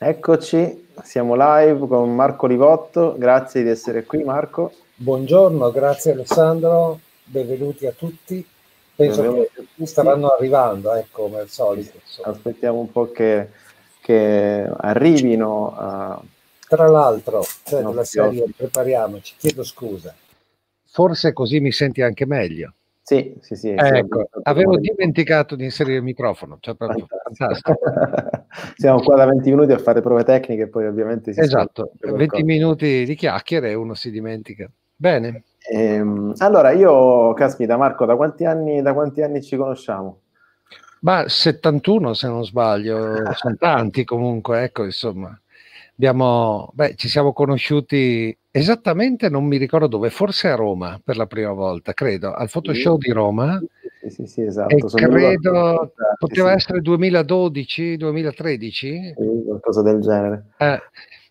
Eccoci, siamo live con Marco Livotto, grazie di essere qui Marco. Buongiorno, grazie Alessandro, benvenuti a tutti. Penso benvenuti che tutti. staranno arrivando, ecco, come al solito. Insomma. Aspettiamo un po' che, che arrivino. A... Eh. Tra l'altro, cioè, no, della serie, prepariamoci, chiedo scusa. Forse così mi senti anche meglio. Sì, sì, sì. Ecco, avevo dimenticato di inserire il microfono. Cioè proprio fantastico. Siamo qua da 20 minuti a fare prove tecniche e poi ovviamente... Si esatto, 20 minuti di chiacchiere e uno si dimentica. Bene. Ehm, allora, io, caspita Marco, da quanti anni, da quanti anni ci conosciamo? Ma 71 se non sbaglio, sono tanti comunque, ecco insomma abbiamo, beh, ci siamo conosciuti esattamente, non mi ricordo dove, forse a Roma per la prima volta, credo, al Photoshop sì. di Roma. Sì, sì, sì esatto. Sono credo poteva essere 2012, 2013? qualcosa del genere. Eh,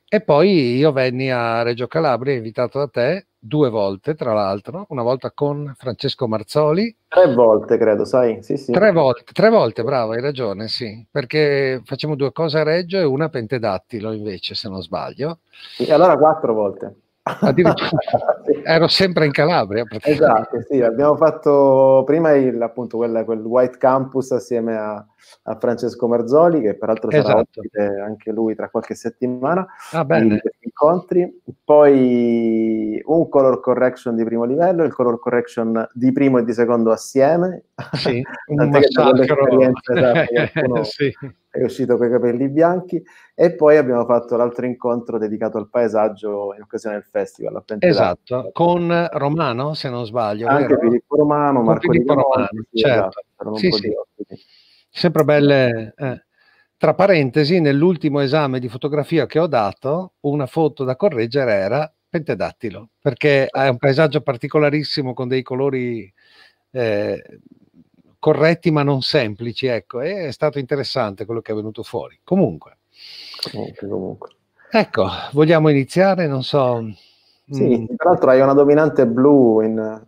e poi io venni a Reggio Calabria, invitato da te, due volte tra l'altro, una volta con Francesco Marzoli. Tre volte credo, sai? Sì, sì. Tre volte, tre volte, bravo, hai ragione, sì, perché facciamo due cose a Reggio e una a Pentedattilo invece, se non sbaglio. E allora quattro volte. ero sempre in Calabria. Esatto, sì, abbiamo fatto prima il, appunto quella, quel White Campus assieme a, a Francesco Marzoli, che peraltro esatto. sarà anche lui tra qualche settimana. Ah, bene. Incontri. Poi un color correction di primo livello, il color correction di primo e di secondo assieme. Sì, un massacro. Esatto, sì. È uscito con i capelli bianchi. E poi abbiamo fatto l'altro incontro dedicato al paesaggio in occasione del festival. Esatto, con Romano, se non sbaglio. Anche vero? Filippo Romano, Marco Filippo Romano, sì, esatto, certo. sì, sì. Sempre belle... Eh. Tra parentesi, nell'ultimo esame di fotografia che ho dato, una foto da correggere era Pentedattilo, perché è un paesaggio particolarissimo con dei colori eh, corretti ma non semplici, ecco, e è stato interessante quello che è venuto fuori. Comunque, Comunque, comunque. Ecco, vogliamo iniziare? Non so. Sì, mm. tra l'altro hai una dominante blu in, una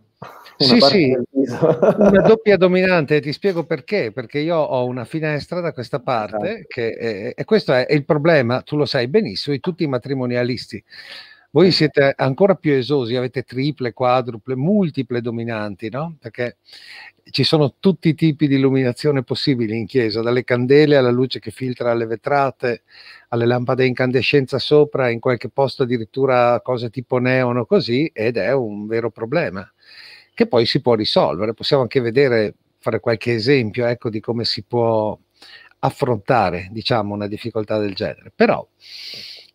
sì, sì, una doppia dominante, ti spiego perché, perché io ho una finestra da questa parte, esatto. che è, e questo è il problema, tu lo sai benissimo, di tutti i matrimonialisti, voi siete ancora più esosi, avete triple, quadruple, multiple dominanti, no? Perché ci sono tutti i tipi di illuminazione possibili in chiesa, dalle candele alla luce che filtra alle vetrate, alle lampade incandescenza sopra, in qualche posto addirittura cose tipo neon o così, ed è un vero problema che poi si può risolvere. Possiamo anche vedere, fare qualche esempio, ecco, di come si può affrontare, diciamo, una difficoltà del genere. Però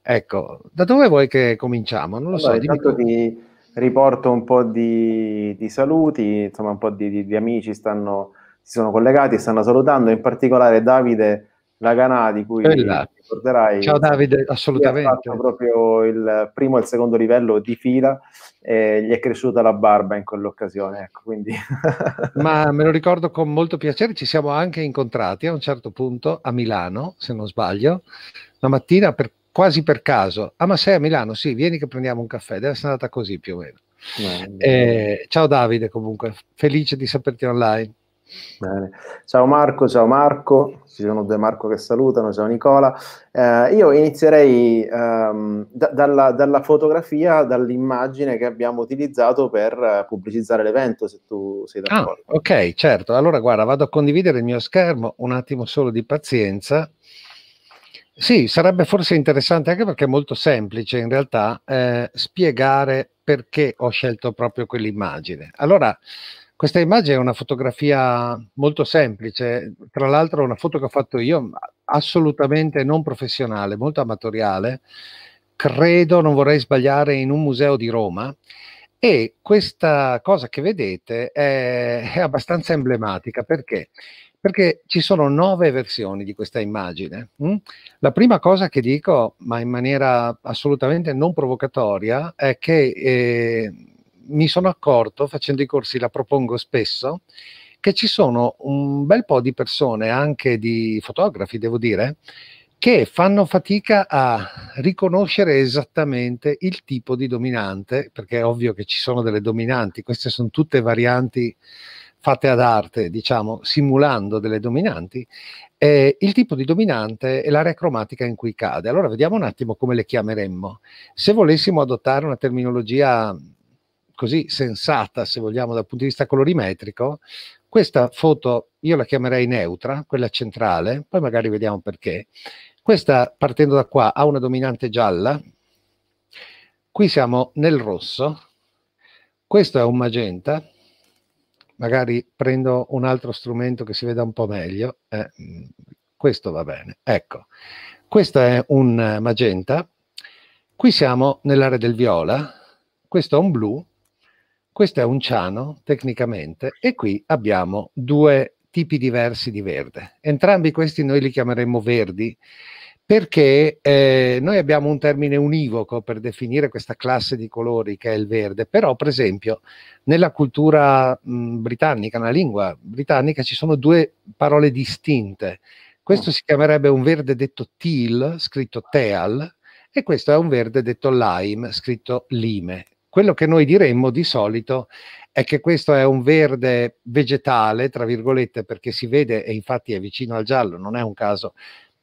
Ecco, da dove vuoi che cominciamo? Non lo allora, so. Intanto ti riporto un po' di, di saluti, insomma un po' di, di, di amici stanno, si sono collegati e stanno salutando, in particolare Davide Laganà di cui Bella. ricorderai. Ciao Davide, assolutamente. Ha fatto proprio il primo e il secondo livello di fila e gli è cresciuta la barba in quell'occasione. Ecco, quindi... Ma me lo ricordo con molto piacere, ci siamo anche incontrati a un certo punto a Milano, se non sbaglio, la mattina per quasi per caso, ah ma sei a Milano? Sì, vieni che prendiamo un caffè, deve essere andata così più o meno. Eh, ciao Davide comunque, felice di saperti online. Bene. Ciao Marco, ciao Marco, ci sono due Marco che salutano, ciao Nicola. Eh, io inizierei um, da, dalla, dalla, fotografia, dall'immagine che abbiamo utilizzato per pubblicizzare l'evento, se tu sei ah, d'accordo. Ah, ok, certo. Allora guarda, vado a condividere il mio schermo, un attimo solo di pazienza. Sì, sarebbe forse interessante anche perché è molto semplice in realtà eh, spiegare perché ho scelto proprio quell'immagine. Allora, questa immagine è una fotografia molto semplice, tra l'altro una foto che ho fatto io assolutamente non professionale, molto amatoriale, credo, non vorrei sbagliare, in un museo di Roma e questa cosa che vedete è, è abbastanza emblematica perché perché ci sono nove versioni di questa immagine. Mm? La prima cosa che dico, ma in maniera assolutamente non provocatoria, è che eh, mi sono accorto, facendo i corsi, la propongo spesso, che ci sono un bel po' di persone, anche di fotografi, devo dire, che fanno fatica a riconoscere esattamente il tipo di dominante, perché è ovvio che ci sono delle dominanti, queste sono tutte varianti fatte ad arte, diciamo, simulando delle dominanti, eh, il tipo di dominante è l'area cromatica in cui cade. Allora vediamo un attimo come le chiameremmo. Se volessimo adottare una terminologia così sensata, se vogliamo, dal punto di vista colorimetrico, questa foto io la chiamerei neutra, quella centrale, poi magari vediamo perché. Questa, partendo da qua, ha una dominante gialla, qui siamo nel rosso, questo è un magenta, magari prendo un altro strumento che si veda un po' meglio, eh, mm, questo va bene. Ecco, questo è un eh, magenta, qui siamo nell'area del viola, questo è un blu, questo è un ciano tecnicamente e qui abbiamo due tipi diversi di verde. Entrambi questi noi li chiameremmo verdi perché eh, noi abbiamo un termine univoco per definire questa classe di colori che è il verde, però per esempio nella cultura mh, britannica, nella lingua britannica ci sono due parole distinte. Questo si chiamerebbe un verde detto teal, scritto teal, e questo è un verde detto lime, scritto lime. Quello che noi diremmo di solito è che questo è un verde vegetale, tra virgolette, perché si vede e infatti è vicino al giallo, non è un caso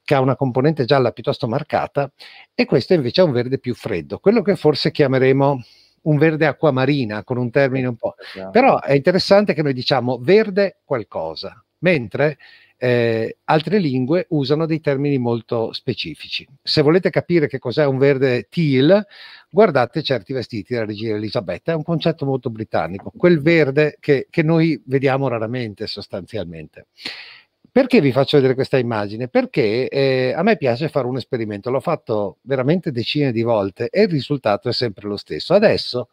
che ha una componente gialla piuttosto marcata e questo invece è un verde più freddo, quello che forse chiameremo un verde acquamarina con un termine un po'. Esatto. Però è interessante che noi diciamo verde qualcosa, mentre eh, altre lingue usano dei termini molto specifici. Se volete capire che cos'è un verde teal, guardate certi vestiti della regina Elisabetta, è un concetto molto britannico, quel verde che, che noi vediamo raramente sostanzialmente. Perché vi faccio vedere questa immagine? Perché eh, a me piace fare un esperimento, l'ho fatto veramente decine di volte e il risultato è sempre lo stesso. Adesso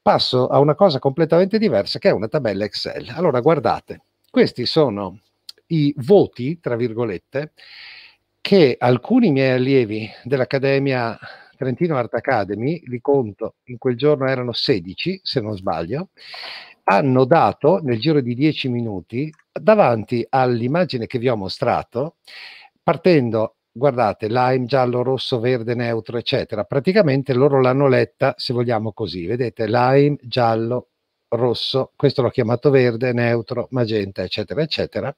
passo a una cosa completamente diversa che è una tabella Excel. Allora guardate, questi sono i voti, tra virgolette, che alcuni miei allievi dell'Accademia Trentino Art Academy, li conto, in quel giorno erano 16 se non sbaglio, hanno dato nel giro di dieci minuti davanti all'immagine che vi ho mostrato, partendo, guardate, lime, giallo, rosso, verde, neutro, eccetera. Praticamente loro l'hanno letta, se vogliamo così, vedete, lime, giallo, rosso, questo l'ho chiamato verde, neutro, magenta, eccetera, eccetera.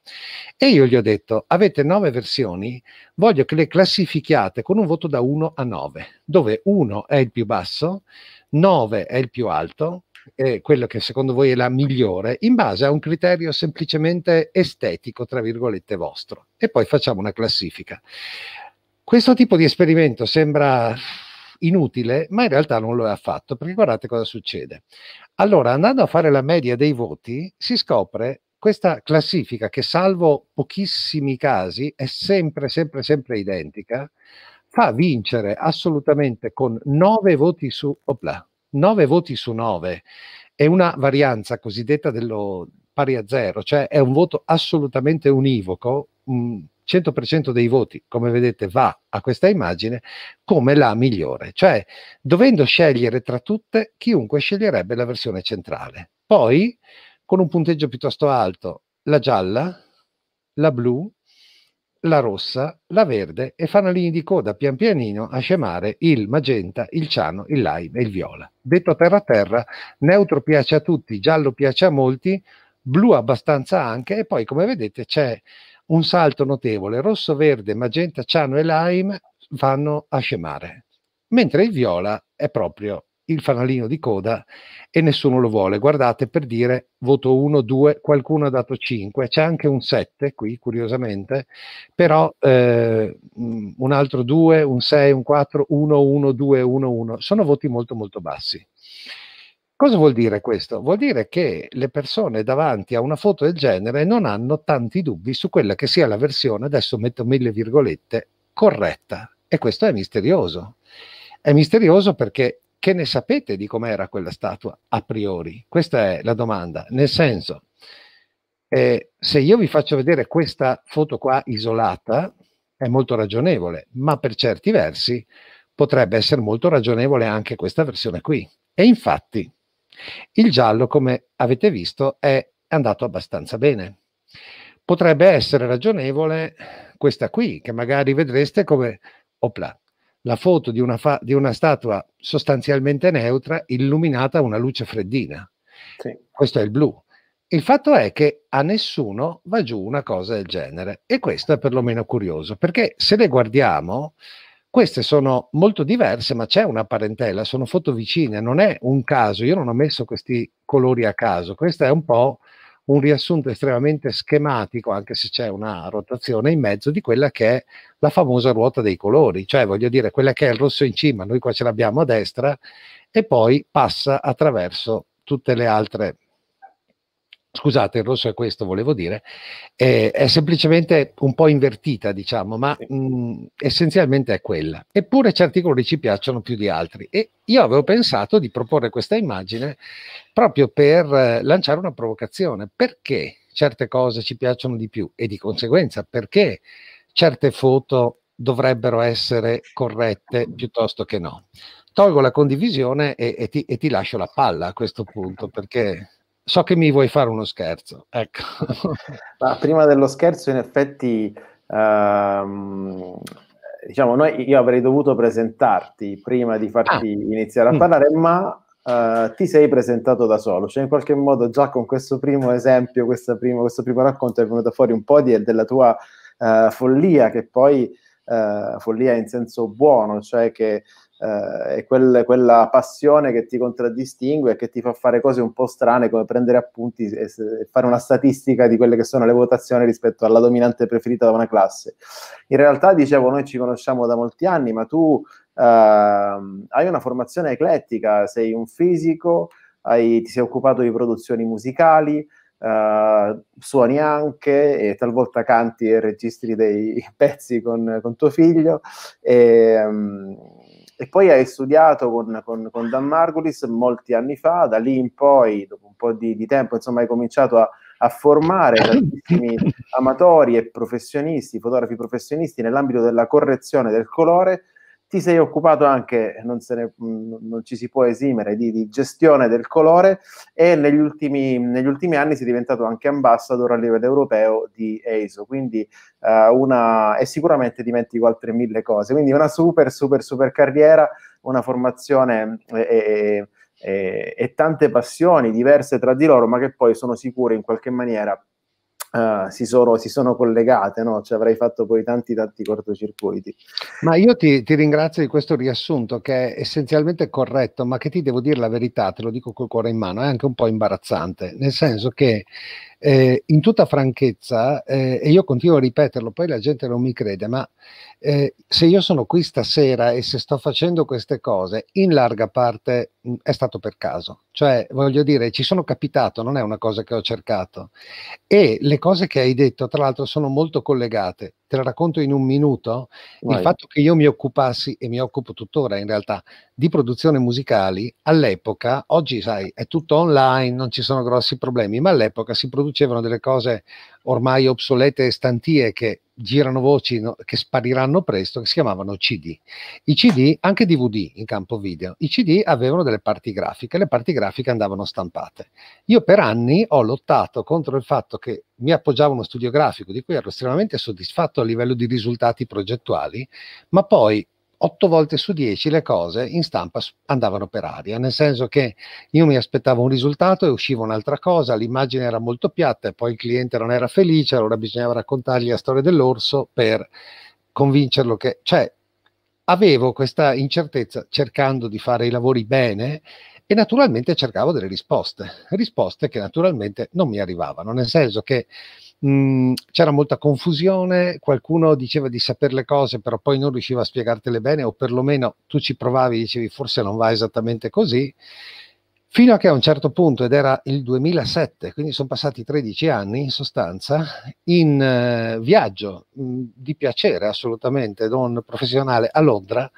E io gli ho detto, avete nove versioni, voglio che le classifichiate con un voto da 1 a 9, dove 1 è il più basso, 9 è il più alto, eh, quello che secondo voi è la migliore in base a un criterio semplicemente estetico, tra virgolette, vostro. E poi facciamo una classifica. Questo tipo di esperimento sembra inutile, ma in realtà non lo è affatto, perché guardate cosa succede. Allora, andando a fare la media dei voti, si scopre questa classifica che salvo pochissimi casi è sempre, sempre, sempre identica, fa vincere assolutamente con 9 voti su... Opla, 9 voti su 9 è una varianza cosiddetta dello pari a zero, cioè è un voto assolutamente univoco, 100% dei voti, come vedete, va a questa immagine come la migliore, cioè dovendo scegliere tra tutte, chiunque sceglierebbe la versione centrale. Poi, con un punteggio piuttosto alto, la gialla, la blu, la rossa, la verde e fanalini di coda pian pianino a scemare il magenta, il ciano, il lime e il viola. Detto terra a terra, neutro piace a tutti, giallo piace a molti, blu abbastanza anche e poi come vedete c'è un salto notevole, rosso, verde, magenta, ciano e lime vanno a scemare, mentre il viola è proprio il fanalino di coda e nessuno lo vuole. Guardate per dire voto 1, 2, qualcuno ha dato 5, c'è anche un 7 qui curiosamente, però eh, mm, un altro 2, un 6, un 4, 1, 1, 2, 1, 1, sono voti molto molto bassi. Cosa vuol dire questo? Vuol dire che le persone davanti a una foto del genere non hanno tanti dubbi su quella che sia la versione, adesso metto mille virgolette, corretta. E questo è misterioso. È misterioso perché che ne sapete di com'era quella statua a priori? Questa è la domanda. Nel senso, eh, se io vi faccio vedere questa foto qua isolata, è molto ragionevole, ma per certi versi potrebbe essere molto ragionevole anche questa versione qui. E infatti, il giallo, come avete visto, è andato abbastanza bene. Potrebbe essere ragionevole questa qui, che magari vedreste come, opla, la foto di una, fa- di una statua sostanzialmente neutra illuminata a una luce freddina. Sì. Questo è il blu. Il fatto è che a nessuno va giù una cosa del genere e questo è perlomeno curioso perché se le guardiamo queste sono molto diverse ma c'è una parentela, sono foto vicine, non è un caso, io non ho messo questi colori a caso, questa è un po' un riassunto estremamente schematico, anche se c'è una rotazione in mezzo, di quella che è la famosa ruota dei colori, cioè voglio dire quella che è il rosso in cima, noi qua ce l'abbiamo a destra, e poi passa attraverso tutte le altre scusate, il rosso è questo, volevo dire, eh, è semplicemente un po' invertita, diciamo, ma mh, mhmm, essenzialmente è quella. Eppure certi colori ci piacciono più di altri e io avevo pensato di proporre questa immagine proprio per eh, lanciare una provocazione, perché certe cose ci piacciono di più e di conseguenza perché certe foto dovrebbero essere corrette piuttosto che no. Tolgo la condivisione e, e, ti, e ti lascio la palla a questo punto perché so che mi vuoi fare uno scherzo. Ecco. Ma prima dello scherzo, in effetti, ehm, diciamo, noi, io avrei dovuto presentarti prima di farti ah. iniziare a mm. parlare, mm. ma eh, ti sei presentato da solo. Cioè, in qualche modo, già con questo primo esempio, prima, questo primo racconto, è venuto fuori un po' di, della tua eh, follia, che poi eh, follia in senso buono, cioè che eh, è quel, quella passione che ti contraddistingue e che ti fa fare cose un po' strane come prendere appunti e, e, fare una statistica di quelle che sono le votazioni rispetto alla dominante preferita da una classe. In realtà, dicevo, noi ci conosciamo da molti anni, ma tu eh, hai una formazione eclettica, sei un fisico, hai, ti sei occupato di produzioni musicali, Uh, suoni anche e talvolta canti e registri dei pezzi con, con tuo figlio e, um, e poi hai studiato con, con, con, Dan Margulis molti anni fa, da lì in poi, dopo un po' di, di tempo, insomma, hai cominciato a, a formare tantissimi amatori e professionisti, fotografi professionisti nell'ambito della correzione del colore, ti sei occupato anche, non, ne, mm, non ci si può esimere, di, di, gestione del colore e negli ultimi, negli ultimi anni sei diventato anche ambassador a livello europeo di EISO, quindi eh, una, e sicuramente dimentico altre mille cose, quindi una super, super, super carriera, una formazione e, e, e, e tante passioni diverse tra di loro, ma che poi sono sicure in qualche maniera Uh, si, sono, si, sono, collegate, no? ci avrei fatto poi tanti tanti cortocircuiti. Ma io ti, ti, ringrazio di questo riassunto che è essenzialmente corretto, ma che ti devo dire la verità, te lo dico col cuore in mano, è anche un po' imbarazzante, nel senso che eh, in tutta franchezza, eh, e io continuo a ripeterlo, poi la gente non mi crede, ma eh, se io sono qui stasera e se sto facendo queste cose, in larga parte mh, mm, è stato per caso. Cioè, voglio dire, ci sono capitato, non è una cosa che ho cercato. E le cose che hai detto, tra l'altro, sono molto collegate te la racconto in un minuto, Vai. il fatto che io mi occupassi, e mi occupo tuttora in realtà, di produzioni musicali, all'epoca, oggi sai, è tutto online, non ci sono grossi problemi, ma all'epoca si producevano delle cose ormai obsolete e stantie che girano voci no, che spariranno presto che si chiamavano CD. I CD, anche DVD in campo video, i CD avevano delle parti grafiche, le parti grafiche andavano stampate. Io per anni ho lottato contro il fatto che mi appoggiavo uno studio grafico di cui ero estremamente soddisfatto a livello di risultati progettuali, ma poi 8 volte su 10 le cose in stampa andavano per aria, nel senso che io mi aspettavo un risultato e usciva un'altra cosa, l'immagine era molto piatta e poi il cliente non era felice, allora bisognava raccontargli la storia dell'orso per convincerlo che... Cioè, avevo questa incertezza cercando di fare i lavori bene e naturalmente cercavo delle risposte, risposte che naturalmente non mi arrivavano, nel senso che mh, c'era molta confusione, qualcuno diceva di sapere le cose, però poi non riusciva a spiegartele bene, o perlomeno tu ci provavi e dicevi forse non va esattamente così, fino a che a un certo punto, ed era il 2007, quindi sono passati 13 anni in sostanza, in eh, viaggio mh, di piacere assolutamente non professionale a Londra,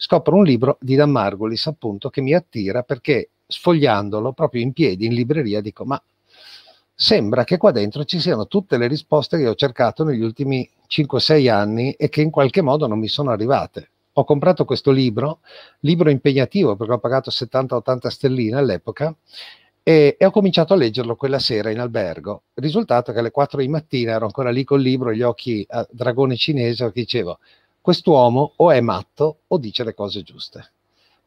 scopro un libro di Dan Margolis appunto che mi attira perché sfogliandolo proprio in piedi in libreria dico ma sembra che qua dentro ci siano tutte le risposte che ho cercato negli ultimi 5-6 anni e che in qualche modo non mi sono arrivate. Ho comprato questo libro, libro impegnativo perché ho pagato 70-80 stelline all'epoca, e, ho cominciato a leggerlo quella sera in albergo. Risultato che alle 4 di mattina ero ancora lì col libro, gli occhi a dragone cinese, che dicevo, quest'uomo o è matto o dice le cose giuste.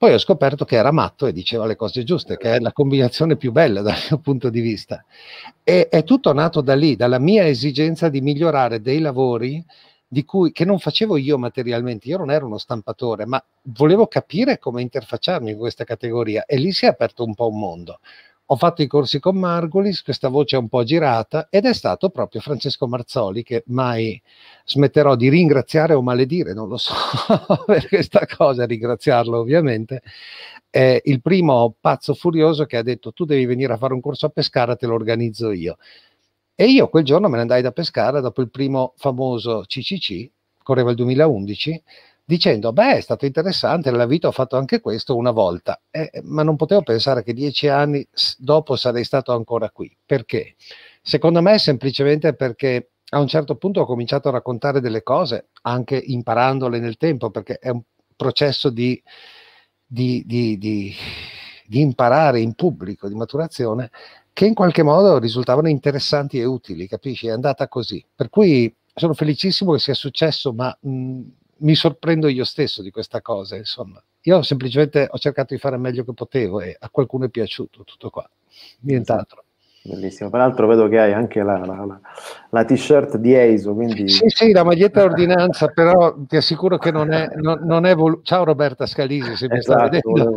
Poi ho scoperto che era matto e diceva le cose giuste, che è la combinazione più bella dal mio punto di vista. E è tutto nato da lì, dalla mia esigenza di migliorare dei lavori cui, che non facevo io materialmente, io non ero uno stampatore, ma volevo capire come interfacciarmi in questa categoria e lì si è aperto un po' un mondo ho fatto i corsi con Margulis, questa voce è un po' girata ed è stato proprio Francesco Marzoli che mai smetterò di ringraziare o maledire, non lo so per questa cosa, ringraziarlo ovviamente, è il primo pazzo furioso che ha detto tu devi venire a fare un corso a Pescara, te lo organizzo io. E io quel giorno me ne andai da Pescara dopo il primo famoso CCC, correva il 2011, dicendo, beh, è stato interessante, nella vita ho fatto anche questo una volta, eh, ma non potevo pensare che dieci anni dopo sarei stato ancora qui. Perché? Secondo me è semplicemente perché a un certo punto ho cominciato a raccontare delle cose, anche imparandole nel tempo, perché è un processo di, di, di, di, imparare in pubblico, di maturazione, che in qualche modo risultavano interessanti e utili, capisci? È andata così. Per cui sono felicissimo che sia successo, ma mh, mi sorprendo io stesso di questa cosa, insomma. Io semplicemente ho cercato di fare meglio che potevo e a qualcuno è piaciuto, tutto qua, nient'altro. Bellissimo, peraltro vedo che hai anche la, la, la, la t-shirt di EISO. Quindi... Sì, sì, la maglietta ordinanza, però ti assicuro che non è... Non, non è volu- Ciao Roberta Scalisi, se mi esatto, sta vedendo.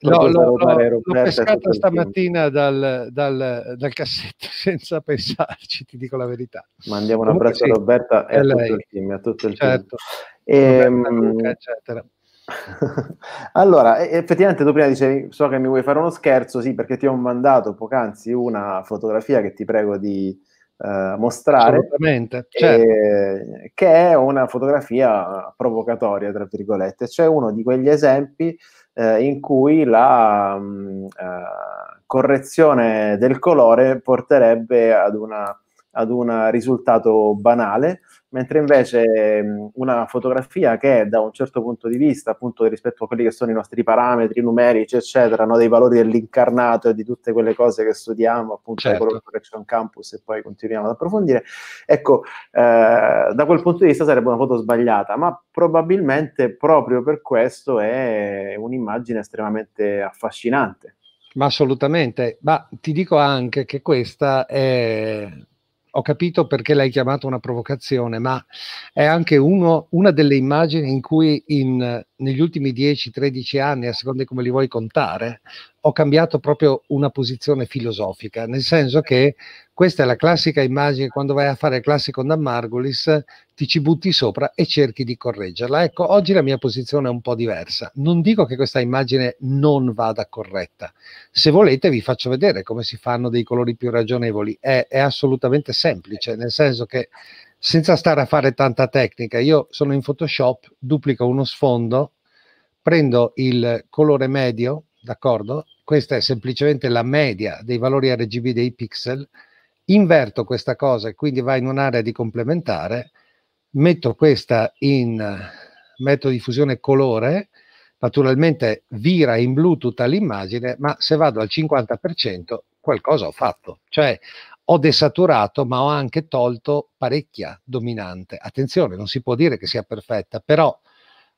No, l'ho, l'ho, l'ho pescata stamattina dal, dal, dal, cassetto senza pensarci, ti dico la verità. Mandiamo un abbraccio sì, a Roberta e a, a tutto il team. A tutto il certo. team. E, Roberta, Luca, eccetera. allora, effettivamente tu prima dicevi, so che mi vuoi fare uno scherzo, sì, perché ti ho mandato poc'anzi una fotografia che ti prego di eh, mostrare. Assolutamente, certo. e, Che è una fotografia provocatoria, tra virgolette. cioè uno di quegli esempi eh, in cui la mh, mm, eh, uh, correzione del colore porterebbe ad una ad un risultato banale, mentre invece una fotografia che da un certo punto di vista, appunto rispetto a quelli che sono i nostri parametri numerici, eccetera, no, dei valori dell'incarnato e di tutte quelle cose che studiamo, appunto, certo. quello che c'è un Campus e poi continuiamo ad approfondire, ecco, eh, da quel punto di vista sarebbe una foto sbagliata, ma probabilmente proprio per questo è un'immagine estremamente affascinante. Ma assolutamente, ma ti dico anche che questa è ho capito perché l'hai chiamato una provocazione, ma è anche uno, una delle immagini in cui in, negli ultimi 10-13 anni, a seconda di come li vuoi contare, ho cambiato proprio una posizione filosofica, nel senso che questa è la classica immagine quando vai a fare il classico da Margulis, ti ci butti sopra e cerchi di correggerla. Ecco, oggi la mia posizione è un po' diversa. Non dico che questa immagine non vada corretta. Se volete vi faccio vedere come si fanno dei colori più ragionevoli. È, è assolutamente semplice, nel senso che senza stare a fare tanta tecnica, io sono in Photoshop, duplico uno sfondo, prendo il colore medio, d'accordo? questa è semplicemente la media dei valori RGB dei pixel, inverto questa cosa e quindi va in un'area di complementare, metto questa in metodo di fusione colore, naturalmente vira in blu tutta l'immagine, ma se vado al 50% qualcosa ho fatto, cioè ho desaturato ma ho anche tolto parecchia dominante. Attenzione, non si può dire che sia perfetta, però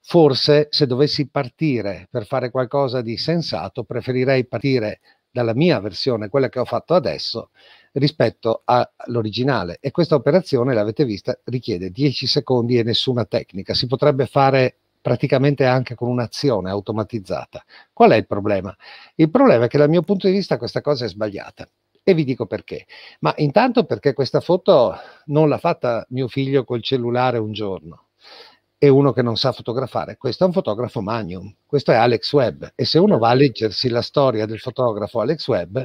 Forse se dovessi partire per fare qualcosa di sensato, preferirei partire dalla mia versione, quella che ho fatto adesso, rispetto all'originale. E questa operazione, l'avete vista, richiede 10 secondi e nessuna tecnica. Si potrebbe fare praticamente anche con un'azione automatizzata. Qual è il problema? Il problema è che dal mio punto di vista questa cosa è sbagliata e vi dico perché. Ma intanto perché questa foto non l'ha fatta mio figlio col cellulare un giorno e uno che non sa fotografare. Questo è un fotografo magnum, questo è Alex Webb. E se uno va a leggersi la storia del fotografo Alex Webb,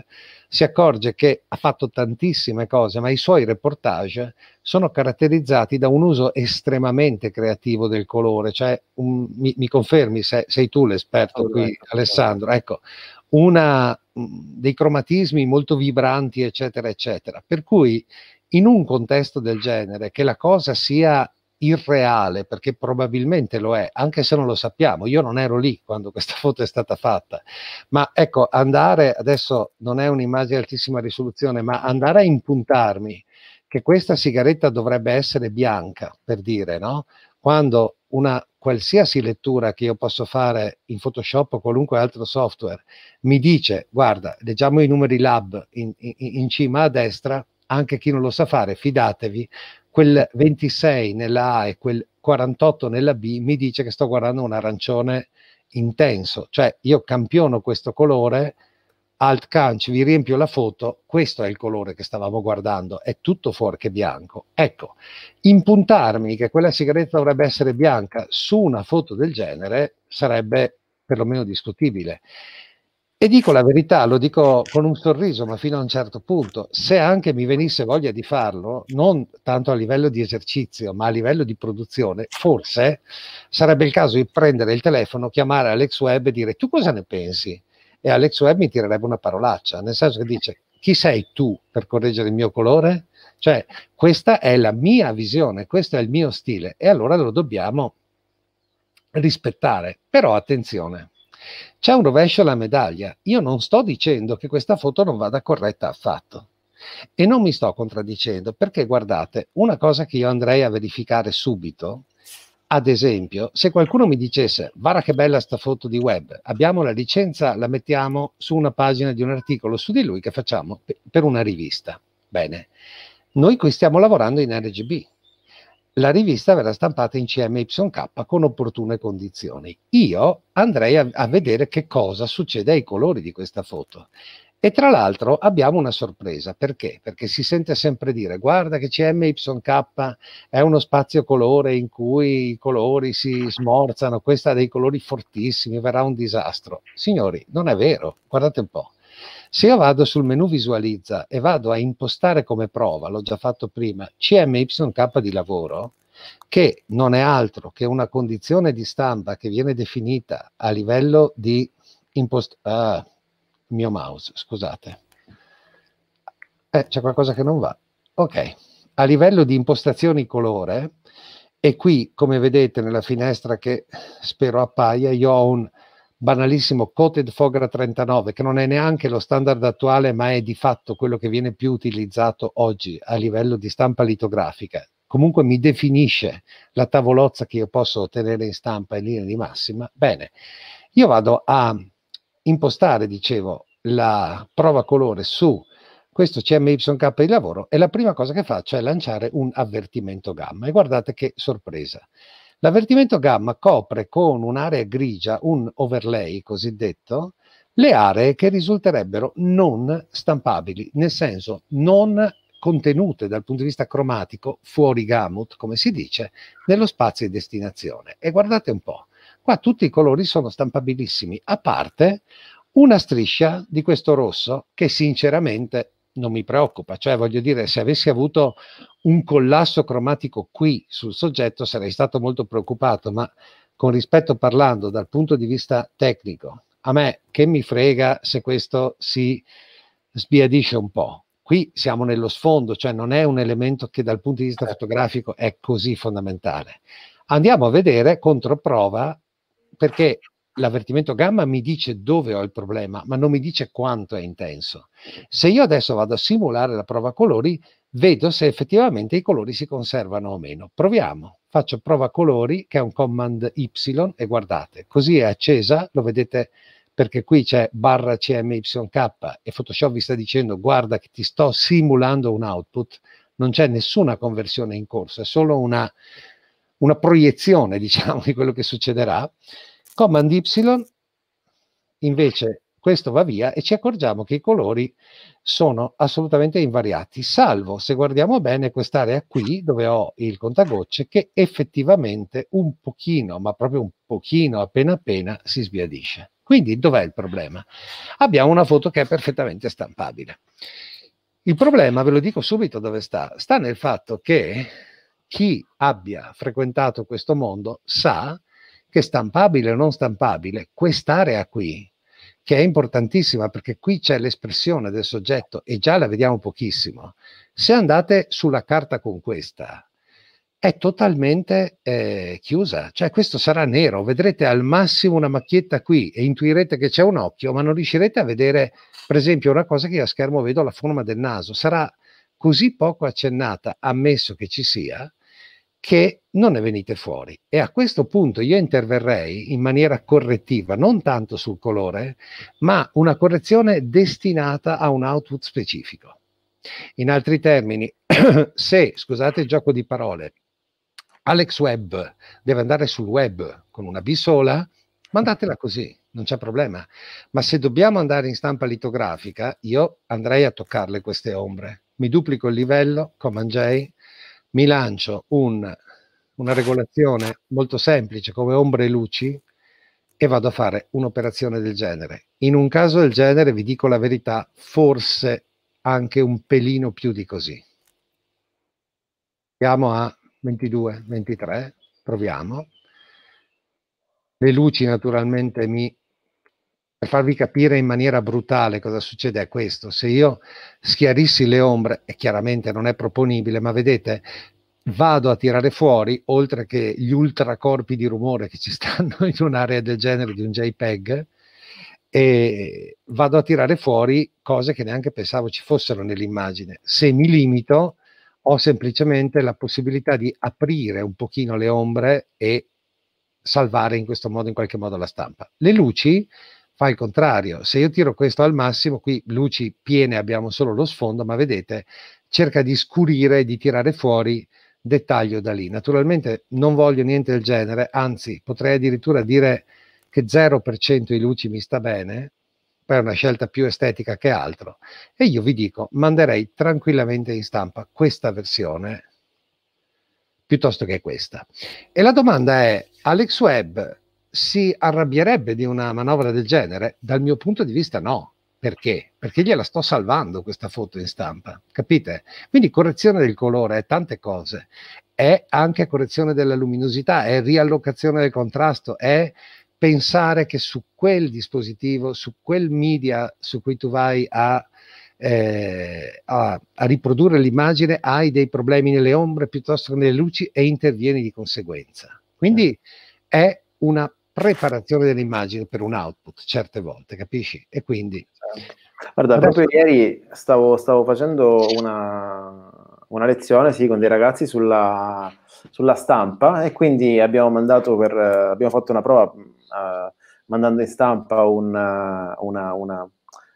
si accorge che ha fatto tantissime cose, ma i suoi reportage sono caratterizzati da un uso estremamente creativo del colore. Cioè, un, mi, mi, confermi se sei tu l'esperto allora, qui, ecco, Alessandro? Ecco, una, mm, dei cromatismi molto vibranti, eccetera, eccetera. Per cui in un contesto del genere, che la cosa sia irreale, perché probabilmente lo è, anche se non lo sappiamo. Io non ero lì quando questa foto è stata fatta. Ma ecco, andare adesso non è un'immagine di altissima risoluzione, ma andare a impuntarmi che questa sigaretta dovrebbe essere bianca, per dire, no? Quando una qualsiasi lettura che io posso fare in Photoshop o qualunque altro software mi dice, guarda, leggiamo i numeri lab in, in, in cima a destra, anche chi non lo sa fare, fidatevi, quel 26 nella A e quel 48 nella B mi dice che sto guardando un arancione intenso, cioè io campiono questo colore, alt canc, vi riempio la foto, questo è il colore che stavamo guardando, è tutto fuorché bianco. Ecco, impuntarmi che quella sigaretta dovrebbe essere bianca su una foto del genere sarebbe perlomeno discutibile. E dico la verità, lo dico con un sorriso, ma fino a un certo punto, se anche mi venisse voglia di farlo, non tanto a livello di esercizio, ma a livello di produzione, forse sarebbe il caso di prendere il telefono, chiamare Alex Webb e dire tu cosa ne pensi? E Alex Webb mi tirerebbe una parolaccia, nel senso che dice chi sei tu per correggere il mio colore? Cioè, questa è la mia visione, questo è il mio stile e allora lo dobbiamo rispettare. Però attenzione, c'è un rovescio alla medaglia. Io non sto dicendo che questa foto non vada corretta affatto. E non mi sto contraddicendo perché guardate, una cosa che io andrei a verificare subito, ad esempio, se qualcuno mi dicesse, guarda che bella sta foto di web, abbiamo la licenza, la mettiamo su una pagina di un articolo su di lui che facciamo per una rivista. Bene, noi qui stiamo lavorando in RGB, la rivista verrà stampata in CMYK con opportune condizioni. Io andrei a, a vedere che cosa succede ai colori di questa foto. E tra l'altro abbiamo una sorpresa, perché? Perché si sente sempre dire guarda che CMYK è uno spazio colore in cui i colori si smorzano, questa ha dei colori fortissimi, verrà un disastro. Signori, non è vero, guardate un po'. Se io vado sul menu visualizza e vado a impostare come prova, l'ho già fatto prima, CMYK di lavoro, che non è altro che una condizione di stampa che viene definita a livello di impost... Ah, mio mouse, scusate. Eh, c'è qualcosa che non va. Ok. A livello di impostazioni colore, e qui, come vedete nella finestra che spero appaia, io ho un banalissimo Coated Fogra 39, che non è neanche lo standard attuale, ma è di fatto quello che viene più utilizzato oggi a livello di stampa litografica. Comunque mi definisce la tavolozza che io posso ottenere in stampa in linea di massima. Bene, io vado a impostare, dicevo, la prova colore su questo CMYK di lavoro e la prima cosa che faccio è lanciare un avvertimento gamma. E guardate che sorpresa. L'avvertimento gamma copre con un'area grigia, un overlay cosiddetto, le aree che risulterebbero non stampabili, nel senso non contenute dal punto di vista cromatico fuori gamut, come si dice, nello spazio di destinazione. E guardate un po', qua tutti i colori sono stampabilissimi, a parte una striscia di questo rosso che sinceramente non mi preoccupa, cioè voglio dire, se avessi avuto un collasso cromatico qui sul soggetto sarei stato molto preoccupato, ma con rispetto parlando dal punto di vista tecnico, a me che mi frega se questo si sbiadisce un po'. Qui siamo nello sfondo, cioè non è un elemento che dal punto di vista certo. fotografico è così fondamentale. Andiamo a vedere controprova perché l'avvertimento gamma mi dice dove ho il problema, ma non mi dice quanto è intenso. Se io adesso vado a simulare la prova colori, vedo se effettivamente i colori si conservano o meno. Proviamo. Faccio prova colori, che è un command Y, e guardate, così è accesa, lo vedete perché qui c'è barra cmyk e Photoshop vi sta dicendo guarda che ti sto simulando un output, non c'è nessuna conversione in corso, è solo una, una proiezione, diciamo, di quello che succederà. Command Y invece questo va via e ci accorgiamo che i colori sono assolutamente invariati, salvo se guardiamo bene quest'area qui dove ho il contagocce che effettivamente un pochino, ma proprio un pochino appena appena si sbiadisce. Quindi dov'è il problema? Abbiamo una foto che è perfettamente stampabile. Il problema, ve lo dico subito dove sta, sta nel fatto che chi abbia frequentato questo mondo sa che che stampabile o non stampabile, quest'area qui, che è importantissima perché qui c'è l'espressione del soggetto e già la vediamo pochissimo, se andate sulla carta con questa, è totalmente eh, chiusa, cioè questo sarà nero, vedrete al massimo una macchietta qui e intuirete che c'è un occhio, ma non riuscirete a vedere, per esempio, una cosa che io a schermo vedo la forma del naso, sarà così poco accennata, ammesso che ci sia, che non ne venite fuori. E a questo punto io interverrei in maniera correttiva, non tanto sul colore, ma una correzione destinata a un output specifico. In altri termini, se, scusate il gioco di parole, Alex Webb deve andare sul web con una B sola, mandatela così, non c'è problema. Ma se dobbiamo andare in stampa litografica, io andrei a toccarle queste ombre. Mi duplico il livello, come J, mi lancio un, una regolazione molto semplice come ombre e luci e vado a fare un'operazione del genere. In un caso del genere, vi dico la verità, forse anche un pelino più di così. Siamo a 22, 23, proviamo. Le luci naturalmente mi per farvi capire in maniera brutale cosa succede è questo. Se io schiarissi le ombre, e chiaramente non è proponibile, ma vedete, vado a tirare fuori, oltre che gli ultracorpi di rumore che ci stanno in un'area del genere di un JPEG, e vado a tirare fuori cose che neanche pensavo ci fossero nell'immagine. Se mi limito, ho semplicemente la possibilità di aprire un pochino le ombre e salvare in questo modo, in qualche modo, la stampa. Le luci fa il contrario. Se io tiro questo al massimo, qui luci piene abbiamo solo lo sfondo, ma vedete, cerca di scurire e di tirare fuori dettaglio da lì. Naturalmente non voglio niente del genere, anzi potrei addirittura dire che 0% di luci mi sta bene, è una scelta più estetica che altro. E io vi dico, manderei tranquillamente in stampa questa versione piuttosto che questa. E la domanda è, Alex Webb si arrabbierebbe di una manovra del genere? Dal mio punto di vista no. Perché? Perché gliela sto salvando questa foto in stampa, capite? Quindi correzione del colore è tante cose, è anche correzione della luminosità, è riallocazione del contrasto, è pensare che su quel dispositivo, su quel media su cui tu vai a eh, a, a, riprodurre l'immagine, hai dei problemi nelle ombre piuttosto che nelle luci e intervieni di conseguenza. Quindi certo. è una preparazione dell'immagine per un output certe volte, capisci? E quindi... Certo. Guarda, adesso... proprio ieri stavo, stavo facendo una, una lezione sì, con dei ragazzi sulla, sulla, stampa e quindi abbiamo mandato per, abbiamo fatto una prova uh, mandando in stampa una, una, una,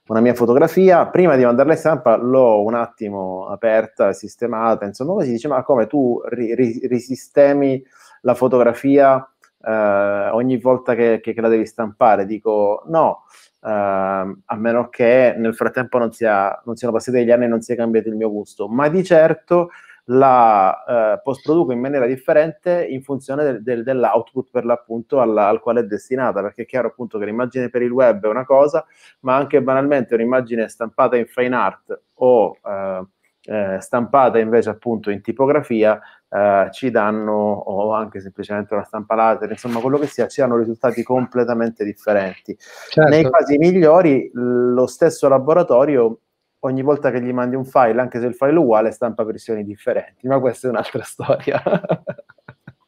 una, mia fotografia. Prima di mandarla in stampa l'ho un attimo aperta, sistemata, insomma, così dice ma come tu ri, ri, risistemi la fotografia eh, ogni volta che, che, che, la devi stampare dico no, eh, a meno che nel frattempo non, sia, non siano passati degli anni e non sia cambiato il mio gusto, ma di certo la eh, post-produco in maniera differente in funzione del, del, dell'output per l'appunto alla, al quale è destinata, perché è chiaro appunto che l'immagine per il web è una cosa, ma anche banalmente un'immagine stampata in fine art o eh, eh, stampata invece appunto in tipografia eh, ci danno, o anche semplicemente una stampa laser, insomma quello che sia, ci danno risultati completamente differenti. Certo. Nei casi migliori lo stesso laboratorio ogni volta che gli mandi un file, anche se il file è uguale, stampa versioni differenti, ma questa è un'altra storia.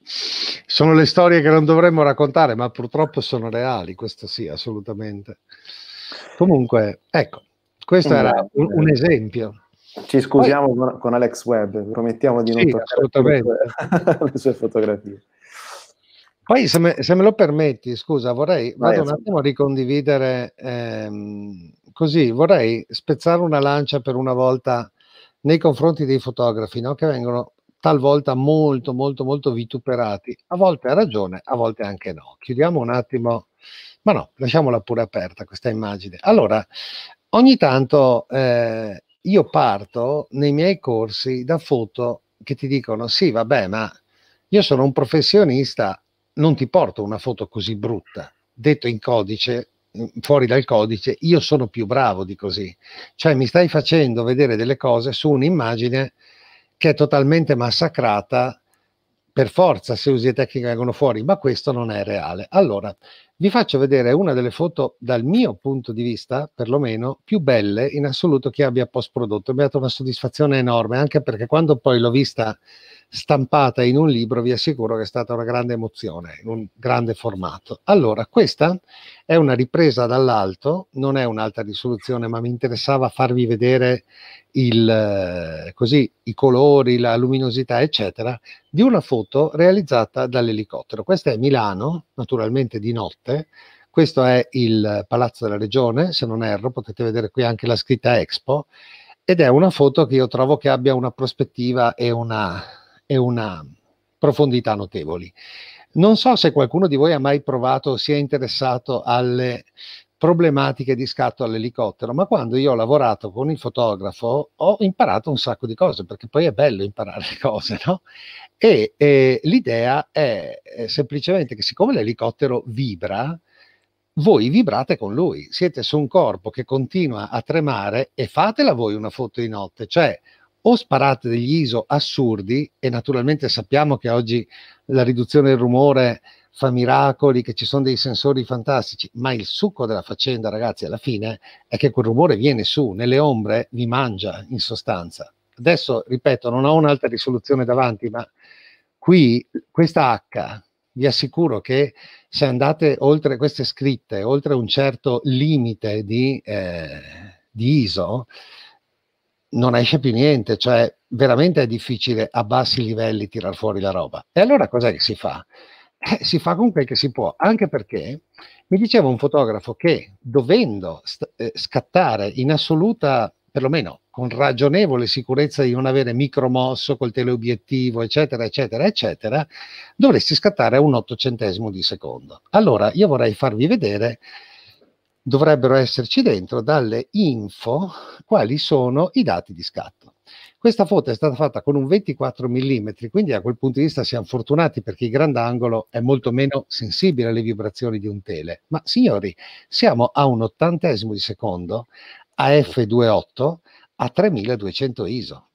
sono le storie che non dovremmo raccontare, ma purtroppo sono reali, questo sì, assolutamente. Comunque, ecco, questo era esatto. un, un esempio. Ci scusiamo Poi, con Alex Webb, promettiamo di sì, non toccare le, le sue fotografie. Poi, se me, se me, lo permetti, scusa, vorrei Vai, vado un attimo a ricondividere ehm, così, vorrei spezzare una lancia per una volta nei confronti dei fotografi no? che vengono talvolta molto, molto, molto vituperati, a volte ha ragione, a volte anche no. Chiudiamo un attimo, ma no, lasciamola pure aperta questa immagine. Allora, ogni tanto eh, io parto nei miei corsi da foto che ti dicono sì, vabbè, ma io sono un professionista, non ti porto una foto così brutta, detto in codice, mhmm, fuori dal codice, io sono più bravo di così. Cioè mi stai facendo vedere delle cose su un'immagine che è totalmente massacrata per forza se usi i tecnici che vengono fuori, ma questo non è reale. Allora, vi faccio vedere una delle foto, dal mio punto di vista, perlomeno, più belle in assoluto che abbia post prodotto. Mi ha dato una soddisfazione enorme, anche perché quando poi l'ho vista stampata in un libro, vi assicuro che è stata una grande emozione, un grande formato. Allora, questa è una ripresa dall'alto, non è un'alta risoluzione, ma mi interessava farvi vedere il, eh, così, i colori, la luminosità, eccetera, di una foto realizzata dall'elicottero. Questa è Milano, naturalmente di notte, questo è il Palazzo della Regione, se non erro, potete vedere qui anche la scritta Expo, ed è una foto che io trovo che abbia una prospettiva e una e una profondità notevoli. Non so se qualcuno di voi ha mai provato o si è interessato alle problematiche di scatto all'elicottero, ma quando io ho lavorato con il fotografo ho imparato un sacco di cose, perché poi è bello imparare le cose, no? E eh, l'idea è semplicemente che siccome l'elicottero vibra, voi vibrate con lui, siete su un corpo che continua a tremare e fatela voi una foto di notte, cioè o sparate degli ISO assurdi, e naturalmente sappiamo che oggi la riduzione del rumore fa miracoli, che ci sono dei sensori fantastici, ma il succo della faccenda, ragazzi, alla fine è che quel rumore viene su, nelle ombre vi mangia in sostanza. Adesso, ripeto, non ho un'altra risoluzione davanti, ma qui questa H vi assicuro che se andate oltre queste scritte, oltre un certo limite di, eh, di ISO, non esce più niente, cioè veramente è difficile a bassi livelli tirar fuori la roba. E allora cos'è che si fa? Eh, si fa con quel che si può, anche perché mi diceva un fotografo che dovendo st- eh, scattare in assoluta, perlomeno con ragionevole sicurezza di non avere micromosso col teleobiettivo, eccetera, eccetera, eccetera, dovresti scattare a un ottocentesimo di secondo. Allora io vorrei farvi vedere dovrebbero esserci dentro dalle info quali sono i dati di scatto. Questa foto è stata fatta con un 24 mm, quindi da quel punto di vista siamo fortunati perché il grandangolo è molto meno sensibile alle vibrazioni di un tele. Ma signori, siamo a un ottantesimo di secondo a f2.8 a 3200 ISO.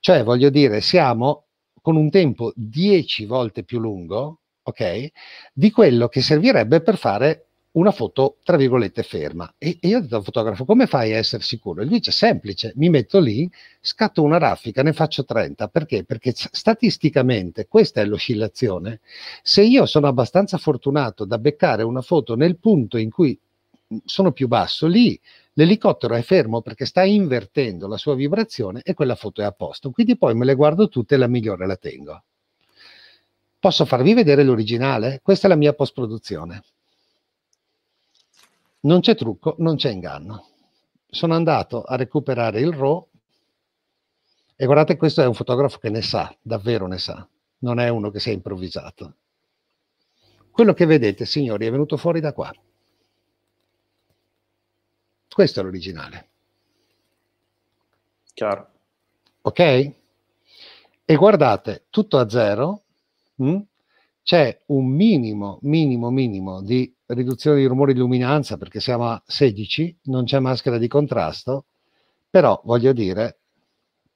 Cioè, voglio dire, siamo con un tempo 10 volte più lungo, ok, di quello che servirebbe per fare una foto, tra virgolette, ferma. E, e io ho detto al fotografo, come fai a essere sicuro? E lui dice, semplice, mi metto lì, scatto una raffica, ne faccio 30. Perché? Perché statisticamente questa è l'oscillazione. Se io sono abbastanza fortunato da beccare una foto nel punto in cui mm, sono più basso, lì l'elicottero è fermo perché sta invertendo la sua vibrazione e quella foto è a posto. Quindi poi me le guardo tutte e la migliore la tengo. Posso farvi vedere l'originale? Questa è la mia post-produzione. Non c'è trucco, non c'è inganno. Sono andato a recuperare il RAW e guardate, questo è un fotografo che ne sa, davvero ne sa, non è uno che si è improvvisato. Quello che vedete, signori, è venuto fuori da qua. Questo è l'originale. Chiaro. Ok? E guardate, tutto a zero, mh? Hm? c'è un minimo, minimo, minimo di riduzione di rumore di luminanza perché siamo a 16, non c'è maschera di contrasto, però voglio dire,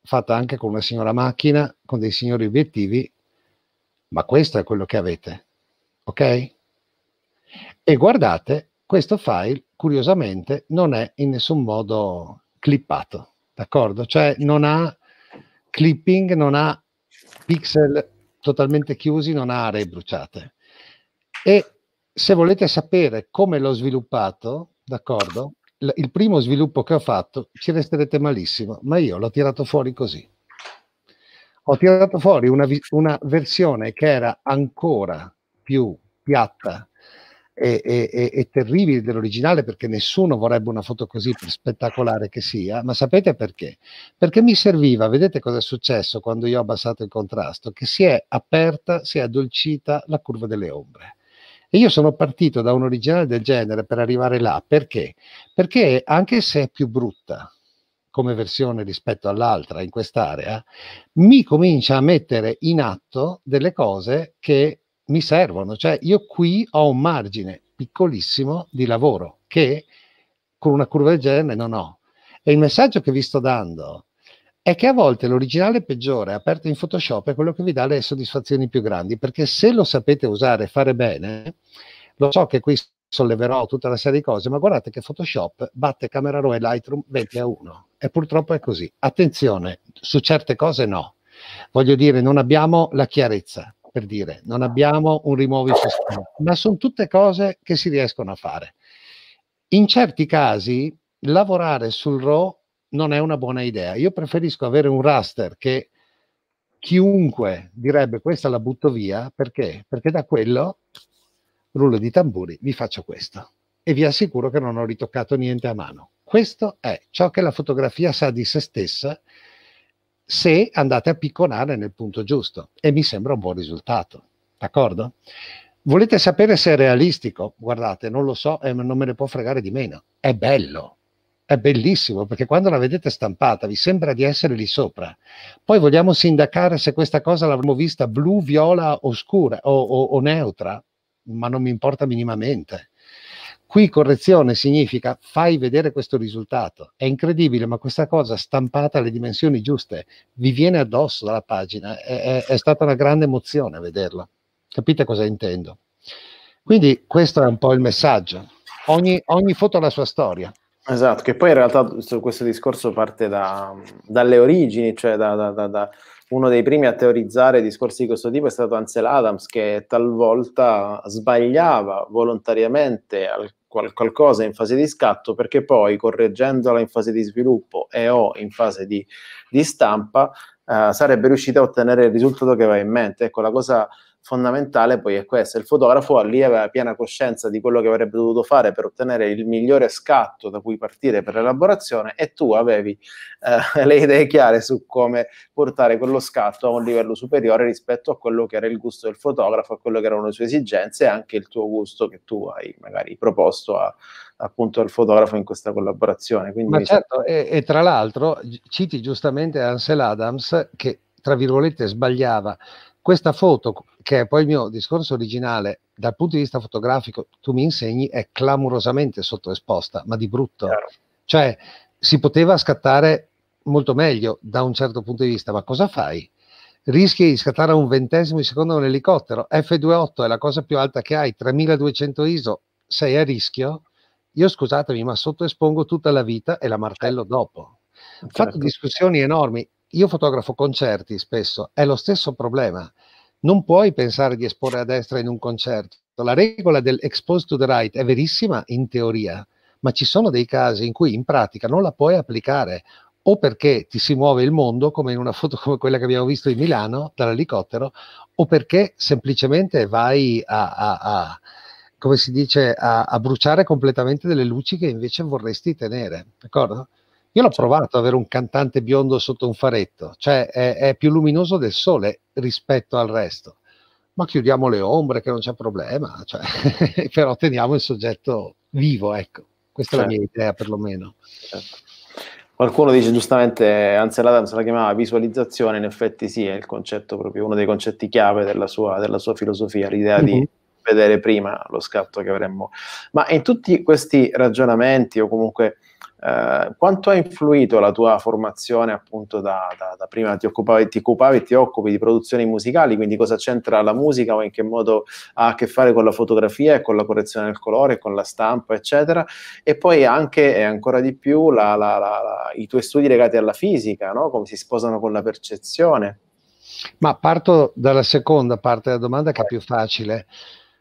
fatta anche con una signora macchina, con dei signori obiettivi, ma questo è quello che avete, ok? E guardate, questo file curiosamente non è in nessun modo clippato, d'accordo? Cioè non ha clipping, non ha pixel totalmente chiusi, non ha aree bruciate. E se volete sapere come l'ho sviluppato, d'accordo? il primo sviluppo che ho fatto ci resterete malissimo, ma io l'ho tirato fuori così. Ho tirato fuori una, una versione che era ancora più piatta e, e, e, terribile dell'originale perché nessuno vorrebbe una foto così spettacolare che sia, ma sapete perché? Perché mi serviva, vedete cosa è successo quando io ho abbassato il contrasto, che si è aperta, si è addolcita la curva delle ombre e io sono partito da un originale del genere per arrivare là, perché? Perché anche se è più brutta come versione rispetto all'altra in quest'area, mi comincia a mettere in atto delle cose che mi servono, cioè io qui ho un margine piccolissimo di lavoro che con una curva del genere non ho. E il messaggio che vi sto dando è che a volte l'originale peggiore aperto in Photoshop è quello che vi dà le soddisfazioni più grandi, perché se lo sapete usare e fare bene, lo so che qui solleverò tutta una serie di cose, ma guardate che Photoshop batte Camera Raw e Lightroom 20 a 1 e purtroppo è così. Attenzione, su certe cose no. Voglio dire, non abbiamo la chiarezza, per dire, non abbiamo un rimuovi sistema, ma sono tutte cose che si riescono a fare. In certi casi lavorare sul RAW non è una buona idea. Io preferisco avere un raster che chiunque direbbe questa la butto via, perché? Perché da quello, rullo di tamburi, vi faccio questo. E vi assicuro che non ho ritoccato niente a mano. Questo è ciò che la fotografia sa di se stessa se andate a picconare nel punto giusto. E mi sembra un buon risultato. D'accordo? Volete sapere se è realistico? Guardate, non lo so e eh, non me ne può fregare di meno. È bello, è bellissimo perché quando la vedete stampata vi sembra di essere lì sopra. Poi vogliamo sindacare se questa cosa l'avremmo vista blu, viola oscura, o, o, o neutra, ma non mi importa minimamente. Qui correzione significa fai vedere questo risultato. È incredibile, ma questa cosa stampata alle dimensioni giuste vi viene addosso dalla pagina. È, è, è stata una grande emozione vederla. Capite cosa intendo? Quindi questo è un po' il messaggio. Ogni, ogni foto ha la sua storia. Esatto, che poi in realtà questo discorso parte da, dalle origini, cioè da, da, da, uno dei primi a teorizzare discorsi di questo tipo è stato Ansel Adams che talvolta sbagliava volontariamente qual- qualcosa in fase di scatto perché poi correggendola in fase di sviluppo e o in fase di, di stampa eh, sarebbe riuscito a ottenere il risultato che aveva in mente. Ecco, la cosa fondamentale poi è questo. Il fotografo lì aveva piena coscienza di quello che avrebbe dovuto fare per ottenere il migliore scatto da cui partire per l'elaborazione e tu avevi eh, le idee chiare su come portare quello scatto a un livello superiore rispetto a quello che era il gusto del fotografo, a quello che erano le sue esigenze e anche il tuo gusto che tu hai magari proposto a, appunto al fotografo in questa collaborazione. Quindi Ma certo, e, e tra l'altro citi giustamente Ansel Adams che tra virgolette sbagliava questa foto, che è poi il mio discorso originale, dal punto di vista fotografico, tu mi insegni, è clamorosamente sottoesposta, ma di brutto. Claro. Cioè, si poteva scattare molto meglio da un certo punto di vista, ma cosa fai? Rischi di scattare a un ventesimo di secondo un elicottero. F28 è la cosa più alta che hai, 3200 ISO, sei a rischio. Io scusatemi, ma sottoespongo tutta la vita e la martello dopo. Ho certo. fatto discussioni enormi io fotografo concerti spesso, è lo stesso problema. Non puoi pensare di esporre a destra in un concerto. La regola del dell'exposed to the right è verissima in teoria, ma ci sono dei casi in cui in pratica non la puoi applicare o perché ti si muove il mondo, come in una foto come quella che abbiamo visto in Milano dall'elicottero, o perché semplicemente vai a, a, a come si dice, a, a bruciare completamente delle luci che invece vorresti tenere, d'accordo? Io l'ho certo. provato ad avere un cantante biondo sotto un faretto, cioè è, è, più luminoso del sole rispetto al resto. Ma chiudiamo le ombre che non c'è problema, cioè, però teniamo il soggetto vivo, ecco. Questa certo. è la mia certo. idea perlomeno. Certo. Qualcuno dice giustamente, Ansel Adams la chiamava visualizzazione, in effetti sì, è il concetto proprio, uno dei concetti chiave della sua, della sua filosofia, l'idea mm-hmm. di mhm. vedere prima lo scatto che avremmo. Ma in tutti questi ragionamenti o comunque eh, quanto ha influito la tua formazione appunto da, da, da prima? Ti occupavi, ti occupavi e ti occupi di produzioni musicali, quindi cosa c'entra la musica o in che modo ha a che fare con la fotografia e con la correzione del colore, con la stampa, eccetera. E poi anche e ancora di più la, la, la, i tuoi studi legati alla fisica, no? come si sposano con la percezione. Ma parto dalla seconda parte della domanda che è più facile.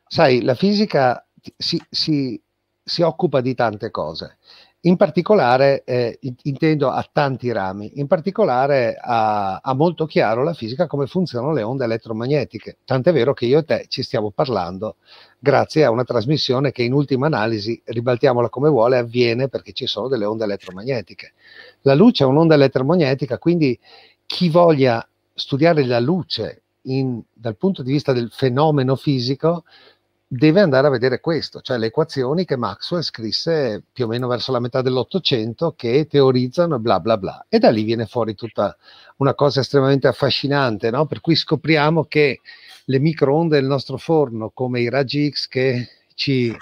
Sai, la fisica si, si, si occupa di tante cose in particolare eh, intendo a tanti rami, in particolare ha, ha molto chiaro la fisica come funzionano le onde elettromagnetiche, tant'è vero che io e te ci stiamo parlando grazie a una trasmissione che in ultima analisi, ribaltiamola come vuole, avviene perché ci sono delle onde elettromagnetiche. La luce è un'onda elettromagnetica, quindi chi voglia studiare la luce in, dal punto di vista del fenomeno fisico deve andare a vedere questo, cioè le equazioni che Maxwell scrisse più o meno verso la metà dell'Ottocento che teorizzano bla bla bla. E da lì viene fuori tutta una cosa estremamente affascinante, no? per cui scopriamo che le microonde del nostro forno, come i raggi X che ci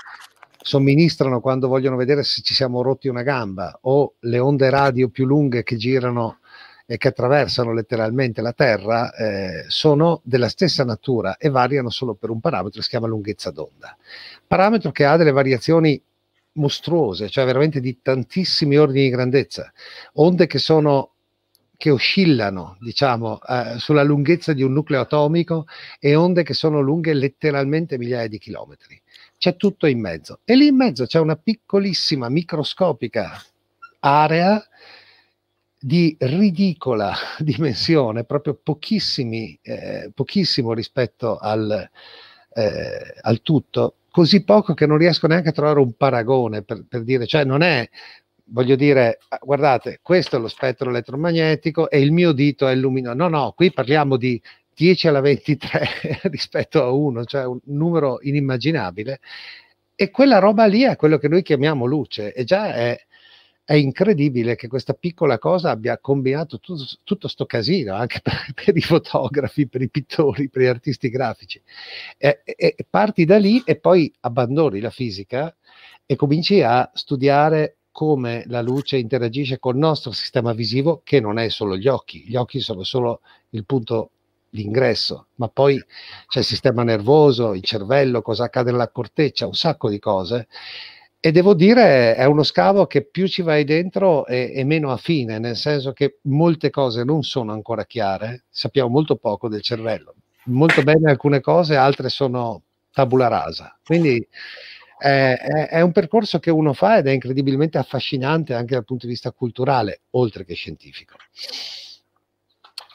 somministrano quando vogliono vedere se ci siamo rotti una gamba, o le onde radio più lunghe che girano eh, che attraversano letteralmente la Terra eh, sono della stessa natura e variano solo per un parametro che si chiama lunghezza d'onda. Parametro che ha delle variazioni mostruose, cioè veramente di tantissimi ordini di grandezza, onde che sono che oscillano, diciamo, eh, sulla lunghezza di un nucleo atomico e onde che sono lunghe letteralmente migliaia di chilometri. C'è tutto in mezzo e lì in mezzo c'è una piccolissima microscopica area di ridicola dimensione, proprio eh, pochissimo rispetto al, eh, al, tutto, così poco che non riesco neanche a trovare un paragone per, per dire, cioè non è voglio dire, ah, guardate, questo è lo spettro elettromagnetico e il mio dito è luminoso. No, no, qui parliamo di 10 alla 23 rispetto a 1, cioè un numero inimmaginabile. E quella roba lì è quello che noi chiamiamo luce e già è è incredibile che questa piccola cosa abbia combinato tutto, tutto sto casino anche per, per, i fotografi, per i pittori, per gli artisti grafici. E, e, parti da lì e poi abbandoni la fisica e cominci a studiare come la luce interagisce col nostro sistema visivo, che non è solo gli occhi, gli occhi sono solo il punto l'ingresso, ma poi c'è il sistema nervoso, il cervello, cosa accade nella corteccia, un sacco di cose e devo dire è uno scavo che più ci vai dentro e, e meno affine, nel senso che molte cose non sono ancora chiare, sappiamo molto poco del cervello, molto bene alcune cose, altre sono tabula rasa. Quindi è, è, è un percorso che uno fa ed è incredibilmente affascinante anche dal punto di vista culturale, oltre che scientifico.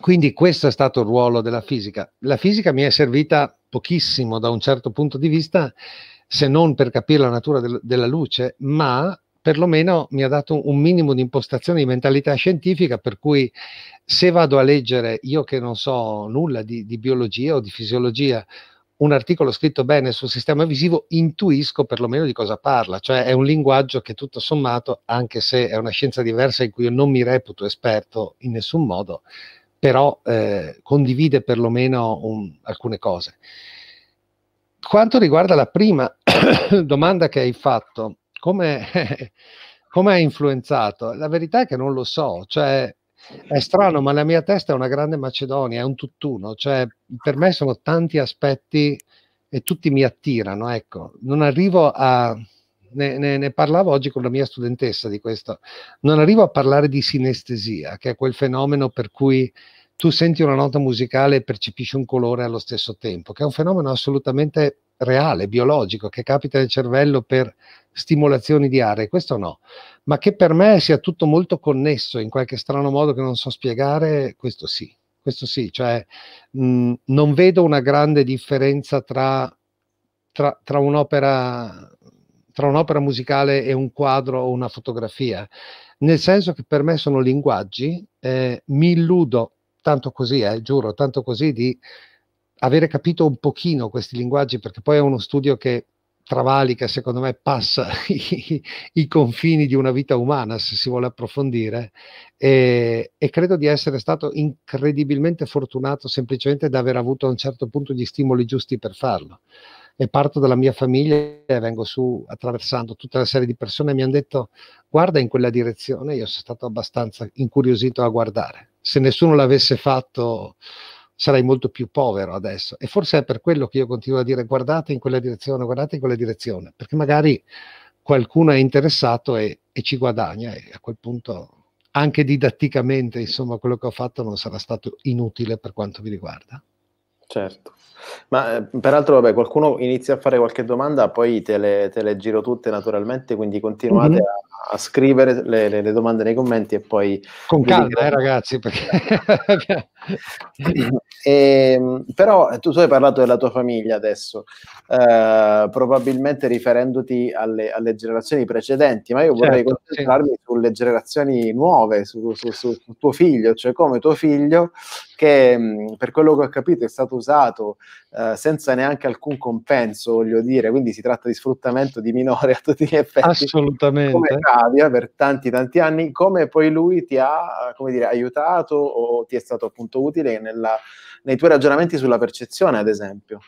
Quindi questo è stato il ruolo della fisica. La fisica mi è servita pochissimo da un certo punto di vista se non per capire la natura del, della luce, ma perlomeno mi ha dato un minimo di impostazione di mentalità scientifica, per cui se vado a leggere, io che non so nulla di, di biologia o di fisiologia, un articolo scritto bene sul sistema visivo, intuisco perlomeno di cosa parla, cioè è un linguaggio che tutto sommato, anche se è una scienza diversa in cui io non mi reputo esperto in nessun modo, però eh, condivide perlomeno un, alcune cose quanto riguarda la prima domanda che hai fatto, come, come ha influenzato? La verità è che non lo so, cioè è strano, ma la mia testa è una grande Macedonia, è un tutt'uno, cioè per me sono tanti aspetti e tutti mi attirano, ecco, non arrivo a... Ne, ne, ne, parlavo oggi con la mia studentessa di questo, non arrivo a parlare di sinestesia, che è quel fenomeno per cui tu senti una nota musicale e percepisci un colore allo stesso tempo, che è un fenomeno assolutamente reale, biologico, che capita nel cervello per stimolazioni di aree, questo no, ma che per me sia tutto molto connesso in qualche strano modo che non so spiegare, questo sì, questo sì, cioè mh, mhmm, non vedo una grande differenza tra, tra, tra un'opera tra un'opera musicale e un quadro o una fotografia, nel senso che per me sono linguaggi, eh, mi illudo tanto così, eh, giuro, tanto così di avere capito un pochino questi linguaggi, perché poi è uno studio che travalica, secondo me, passa i, i, confini di una vita umana, se si vuole approfondire, e, e, credo di essere stato incredibilmente fortunato semplicemente da aver avuto a un certo punto gli stimoli giusti per farlo. E parto dalla mia famiglia e vengo su attraversando tutta una serie di persone che mi hanno detto guarda in quella direzione, io sono stato abbastanza incuriosito a guardare se nessuno l'avesse fatto sarei molto più povero adesso. E forse è per quello che io continuo a dire guardate in quella direzione, guardate in quella direzione, perché magari qualcuno è interessato e, e ci guadagna e a quel punto anche didatticamente, insomma, quello che ho fatto non sarà stato inutile per quanto mi riguarda. Certo, ma eh, peraltro vabbè, qualcuno inizia a fare qualche domanda, poi te le, te le giro tutte naturalmente, quindi continuate mm-hmm. a a scrivere le, le, le, domande nei commenti e poi... Con calma, eh, ragazzi, perché... e, ehm, però eh, tu, tu, hai parlato della tua famiglia adesso, eh, probabilmente riferendoti alle, alle, generazioni precedenti, ma io certo, vorrei concentrarmi sì. sulle generazioni nuove, su, su, su, su, tuo figlio, cioè come tuo figlio, che mm, per quello che ho capito è stato usato eh, senza neanche alcun compenso, voglio dire, quindi si tratta di sfruttamento di minore a tutti gli effetti. Assolutamente. Come Moldavia per tanti tanti anni, come poi lui ti ha dire, aiutato o ti è stato appunto utile nella, nei tuoi ragionamenti sulla percezione, ad esempio?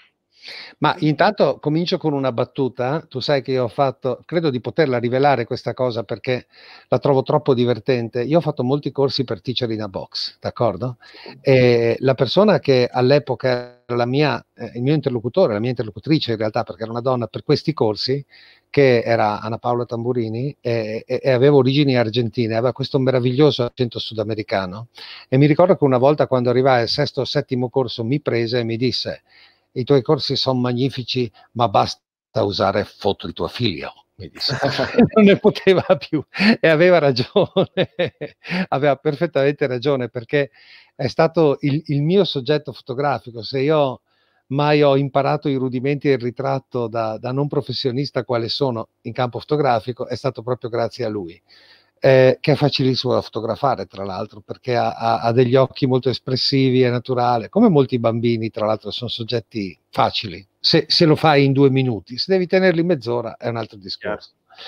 Ma intanto comincio con una battuta. Tu sai che io ho fatto, credo di poterla rivelare questa cosa perché la trovo troppo divertente. Io ho fatto molti corsi per teacher in a box, d'accordo? E la persona che all'epoca era mia, eh, il mio interlocutore, la mia interlocutrice in realtà, perché era una donna per questi corsi, che era Anna Paola Tamburini e, e, e, aveva origini argentine, aveva questo meraviglioso accento sudamericano. E mi ricordo che una volta quando arrivai al sesto o settimo corso mi prese e mi disse i tuoi corsi sono magnifici, ma basta usare foto di tuo figlio. Mi disse. non ne poteva più e aveva ragione, aveva perfettamente ragione perché è stato il, il, mio soggetto fotografico. Se io mai ho imparato i rudimenti del ritratto da, da non professionista quale sono in campo fotografico, è stato proprio grazie a lui eh, che è facilissimo da fotografare, tra l'altro, perché ha, ha, ha, degli occhi molto espressivi, e naturale, come molti bambini, tra l'altro, sono soggetti facili. Se, se lo fai in due minuti, se devi tenerli mezz'ora è un altro discorso. Certo.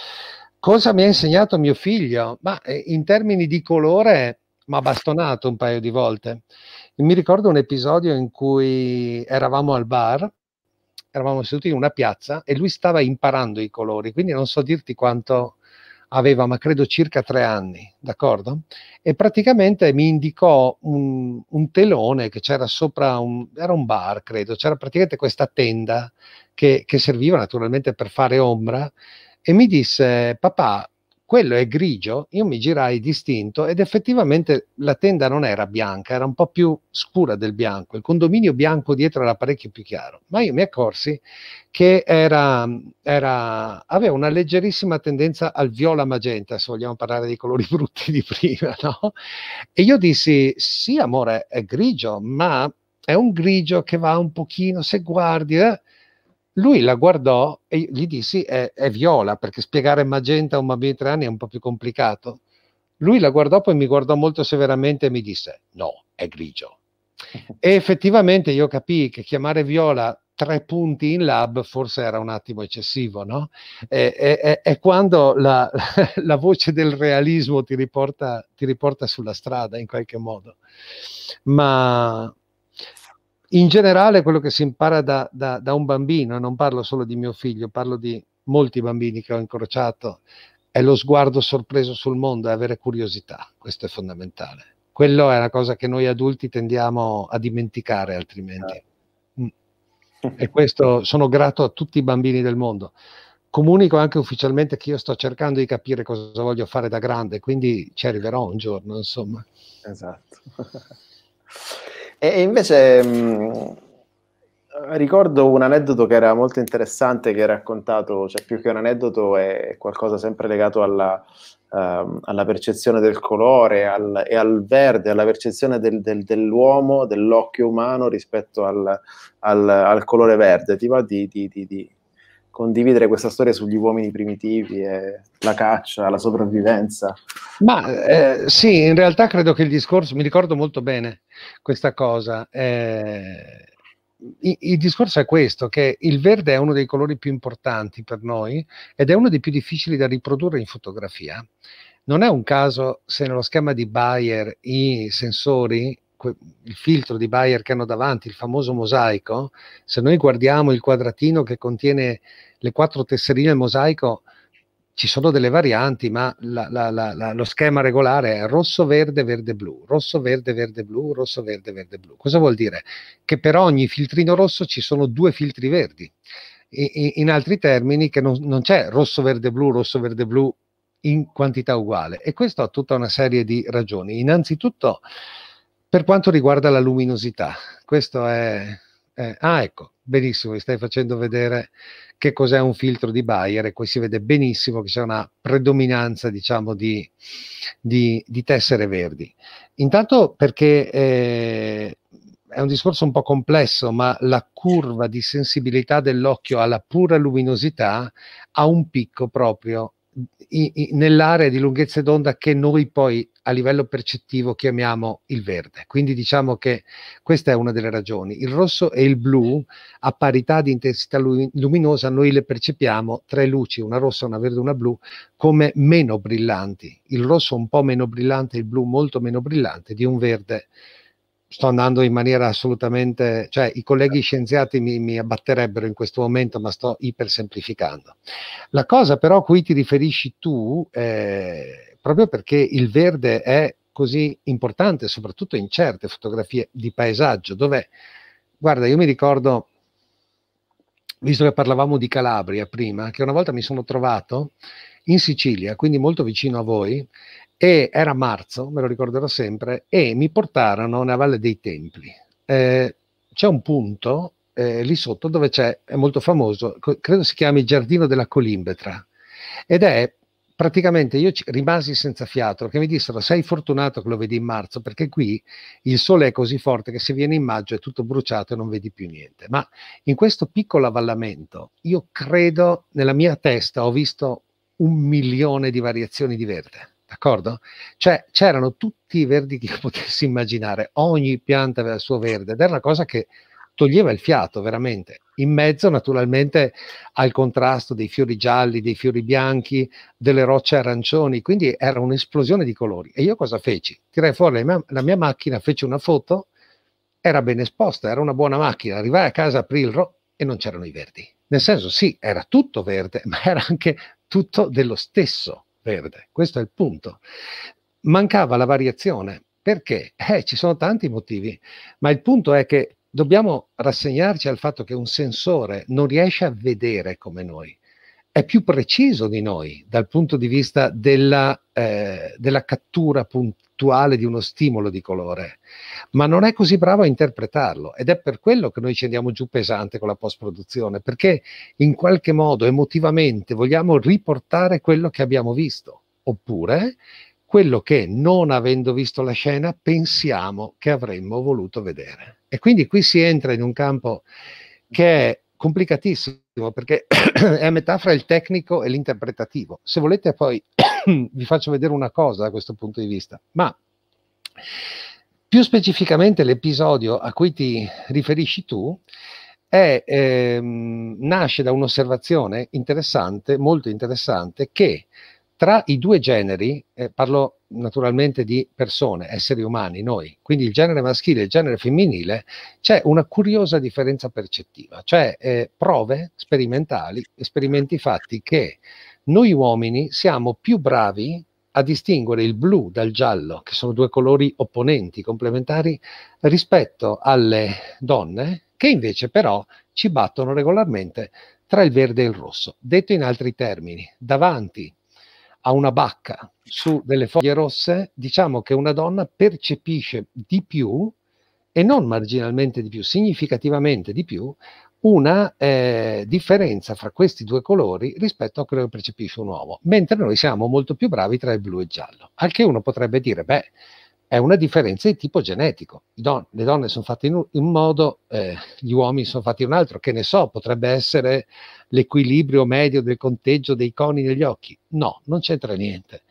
Cosa mi ha insegnato mio figlio? Ma eh, in termini di colore mi ha bastonato un paio di volte. Mi ricordo un episodio in cui eravamo al bar, eravamo seduti in una piazza e lui stava imparando i colori, quindi non so dirti quanto aveva, ma credo, circa tre anni, d'accordo? E praticamente mi indicò un, un telone che c'era sopra un, era un bar, credo, c'era praticamente questa tenda che, che serviva naturalmente per fare ombra e mi disse, papà, quello è grigio, io mi girai distinto ed effettivamente la tenda non era bianca, era un po' più scura del bianco, il condominio bianco dietro era parecchio più chiaro, ma io mi accorsi che era, era, aveva una leggerissima tendenza al viola magenta, se vogliamo parlare dei colori brutti di prima, no? E io dissi, sì amore, è grigio, ma è un grigio che va un pochino, se guardi... Eh, lui la guardò e gli dissi è, è viola, perché spiegare magenta a un bambino di tre anni è un po' più complicato. Lui la guardò, poi mi guardò molto severamente e mi disse no, è grigio. e effettivamente io capii che chiamare viola tre punti in lab forse era un attimo eccessivo, no? È, è, è quando la, la, voce del realismo ti riporta, ti riporta sulla strada in qualche modo. Ma, in generale quello che si impara da, da, da un bambino, e non parlo solo di mio figlio, parlo di molti bambini che ho incrociato, è lo sguardo sorpreso sul mondo, è avere curiosità, questo è fondamentale. Quello è una cosa che noi adulti tendiamo a dimenticare altrimenti. Ah. Mm. E questo sono grato a tutti i bambini del mondo. Comunico anche ufficialmente che io sto cercando di capire cosa voglio fare da grande, quindi ci arriverò un giorno, insomma. Esatto. E invece mh, mm, ricordo un aneddoto che era molto interessante che hai raccontato, cioè più che un aneddoto è qualcosa sempre legato alla, uh, alla percezione del colore al, e al verde, alla percezione del, del, dell'uomo, dell'occhio umano rispetto al, al, al, colore verde. Ti va di, di, di, di condividere questa storia sugli uomini primitivi e la caccia, la sopravvivenza. Ma eh, sì, in realtà credo che il discorso, mi ricordo molto bene questa cosa, eh, il, il discorso è questo, che il verde è uno dei colori più importanti per noi ed è uno dei più difficili da riprodurre in fotografia. Non è un caso se nello schema di Bayer i sensori il filtro di Bayer che hanno davanti, il famoso mosaico, se noi guardiamo il quadratino che contiene le quattro tesserine del mosaico ci sono delle varianti, ma la, la, la, lo schema regolare è rosso, verde, verde, blu, rosso, verde, verde, blu, rosso, verde, verde, blu. Cosa vuol dire? Che per ogni filtrino rosso ci sono due filtri verdi. I, in altri termini, che non, non c'è rosso, verde, blu, rosso, verde, blu in quantità uguale. E questo ha tutta una serie di ragioni. Innanzitutto, per quanto riguarda la luminosità, questo è eh, ah, ecco, benissimo, mi stai facendo vedere che cos'è un filtro di Bayer e qui si vede benissimo che c'è una predominanza, diciamo, di, di, di tessere verdi. Intanto perché eh, è un discorso un po' complesso, ma la curva di sensibilità dell'occhio alla pura luminosità ha un picco proprio nell'area di lunghezze d'onda che noi poi a livello percettivo chiamiamo il verde. Quindi diciamo che questa è una delle ragioni. Il rosso e il blu a parità di intensità luminosa noi le percepiamo tre luci, una rossa, una verde, e una blu, come meno brillanti. Il rosso un po' meno brillante, il blu molto meno brillante di un verde sto andando in maniera assolutamente, cioè i colleghi scienziati mi, mi abbatterebbero in questo momento, ma sto ipersemplificando. La cosa però a cui ti riferisci tu, eh, proprio perché il verde è così importante, soprattutto in certe fotografie di paesaggio, dove, guarda, io mi ricordo, visto che parlavamo di Calabria prima, che una volta mi sono trovato in Sicilia, quindi molto vicino a voi, e era marzo, me lo ricorderò sempre, e mi portarono nella Valle dei Templi. Eh, c'è un punto eh, lì sotto dove c'è, è molto famoso, credo si chiami Giardino della Colimbetra, ed è praticamente io rimasi senza fiato perché mi dissero sei fortunato che lo vedi in marzo perché qui il sole è così forte che se viene in maggio è tutto bruciato e non vedi più niente ma in questo piccolo avvallamento io credo nella mia testa ho visto un milione di variazioni di verde d'accordo? Cioè c'erano tutti i verdi che potessi immaginare, ogni pianta aveva il suo verde ed era una cosa che toglieva il fiato veramente. In mezzo naturalmente al contrasto dei fiori gialli, dei fiori bianchi, delle rocce arancioni, quindi era un'esplosione di colori. E io cosa feci? Tirai fuori la mia, la mia macchina, feci una foto, era ben esposta, era una buona macchina. Arrivai a casa, aprì il ro e non c'erano i verdi. Nel senso sì, era tutto verde, ma era anche tutto dello stesso verde. Questo è il punto. Mancava la variazione. Perché? Eh, ci sono tanti motivi, ma il punto è che dobbiamo rassegnarci al fatto che un sensore non riesce a vedere come noi è più preciso di noi dal punto di vista della, eh, della cattura puntuale di uno stimolo di colore, ma non è così bravo a interpretarlo ed è per quello che noi ci andiamo giù pesante con la post-produzione, perché in qualche modo emotivamente vogliamo riportare quello che abbiamo visto, oppure quello che non avendo visto la scena pensiamo che avremmo voluto vedere. E quindi qui si entra in un campo che è complicatissimo perché è a metà fra il tecnico e l'interpretativo. Se volete poi vi faccio vedere una cosa da questo punto di vista, ma più specificamente l'episodio a cui ti riferisci tu è, ehm, nasce da un'osservazione interessante, molto interessante, che tra i due generi, eh, parlo naturalmente di persone, esseri umani, noi, quindi il genere maschile e il genere femminile, c'è una curiosa differenza percettiva, cioè eh, prove sperimentali, esperimenti fatti che noi uomini siamo più bravi a distinguere il blu dal giallo, che sono due colori opponenti, complementari, rispetto alle donne, che invece però ci battono regolarmente tra il verde e il rosso. Detto in altri termini, davanti a una bacca su delle foglie rosse, diciamo che una donna percepisce di più, e non marginalmente di più, significativamente di più, una eh, differenza fra questi due colori rispetto a quello che percepisce un uomo, mentre noi siamo molto più bravi tra il blu e il giallo. Al che uno potrebbe dire, beh, è una differenza di tipo genetico. Don- le donne sono fatte in un, in modo, eh, gli uomini sono fatti in un altro, che ne so, potrebbe essere l'equilibrio medio del conteggio dei coni negli occhi. No, non c'entra niente.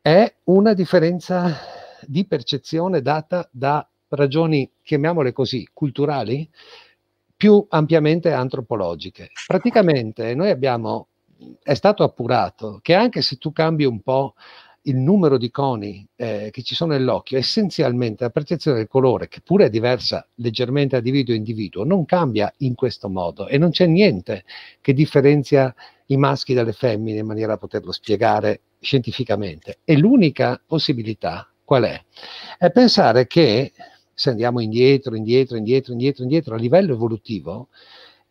È una differenza di percezione data da ragioni, chiamiamole così, culturali, più ampiamente antropologiche. Praticamente noi abbiamo, è stato appurato che anche se tu cambi un po' il numero di coni eh, che ci sono nell'occhio, essenzialmente la percezione del colore, che pure è diversa leggermente da individuo a individuo, non cambia in questo modo e non c'è niente che differenzia i maschi dalle femmine in maniera da poterlo spiegare scientificamente. E l'unica possibilità qual è? È pensare che, se andiamo indietro, indietro, indietro, indietro, indietro a livello evolutivo,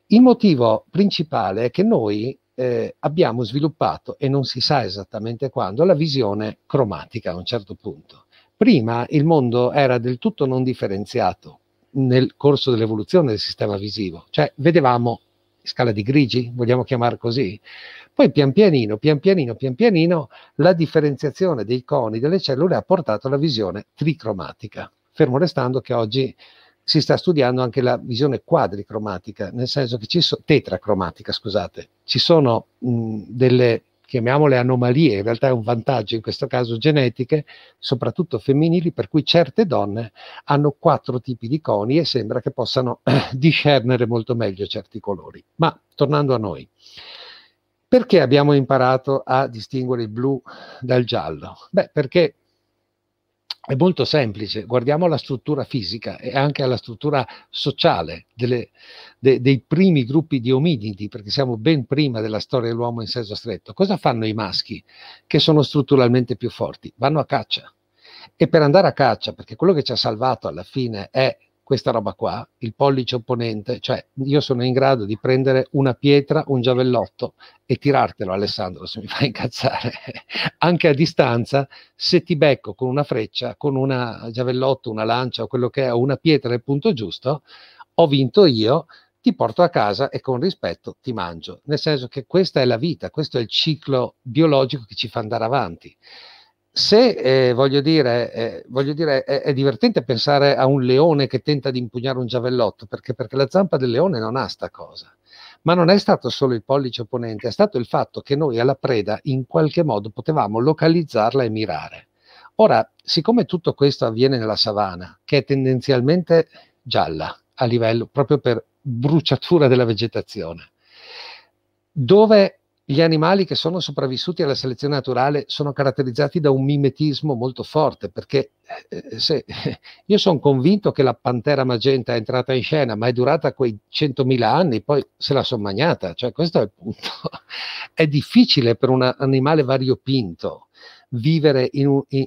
il motivo principale è che noi eh, abbiamo sviluppato, e non si sa esattamente quando, la visione cromatica a un certo punto. Prima il mondo era del tutto non differenziato nel corso dell'evoluzione del sistema visivo, cioè vedevamo scala di grigi, vogliamo chiamare così. Poi pian pianino, pian pianino, pian pianino, la differenziazione dei coni delle cellule ha portato alla visione tricromatica, fermo restando che oggi si sta studiando anche la visione quadricromatica, nel senso che ci sono, tetracromatica, scusate, ci sono mh, delle, chiamiamole anomalie, in realtà è un vantaggio in questo caso genetiche, soprattutto femminili, per cui certe donne hanno quattro tipi di coni e sembra che possano eh, discernere molto meglio certi colori. Ma tornando a noi, perché abbiamo imparato a distinguere il blu dal giallo? Beh, perché è molto semplice, guardiamo alla struttura fisica e anche alla struttura sociale delle, de, dei primi gruppi di ominidi, perché siamo ben prima della storia dell'uomo in senso stretto. Cosa fanno i maschi che sono strutturalmente più forti? Vanno a caccia. E per andare a caccia, perché quello che ci ha salvato alla fine è questa roba qua, il pollice opponente, cioè io sono in grado di prendere una pietra, un giavellotto e tirartelo Alessandro se mi fa incazzare, anche a distanza, se ti becco con una freccia, con una giavellotto, una lancia o quello che è, o una pietra nel punto giusto, ho vinto io, ti porto a casa e con rispetto ti mangio, nel senso che questa è la vita, questo è il ciclo biologico che ci fa andare avanti se eh, voglio dire, eh, voglio dire è, è, divertente pensare a un leone che tenta di impugnare un giavellotto, perché, perché la zampa del leone non ha sta cosa. Ma non è stato solo il pollice opponente, è stato il fatto che noi alla preda in qualche modo potevamo localizzarla e mirare. Ora, siccome tutto questo avviene nella savana, che è tendenzialmente gialla a livello proprio per bruciatura della vegetazione, dove gli animali che sono sopravvissuti alla selezione naturale sono caratterizzati da un mimetismo molto forte, perché eh, se, io sono convinto che la pantera magenta è entrata in scena, ma è durata quei 100.000 anni, poi se la sono magnata, cioè questo è il punto. è difficile per un animale variopinto vivere in un, in,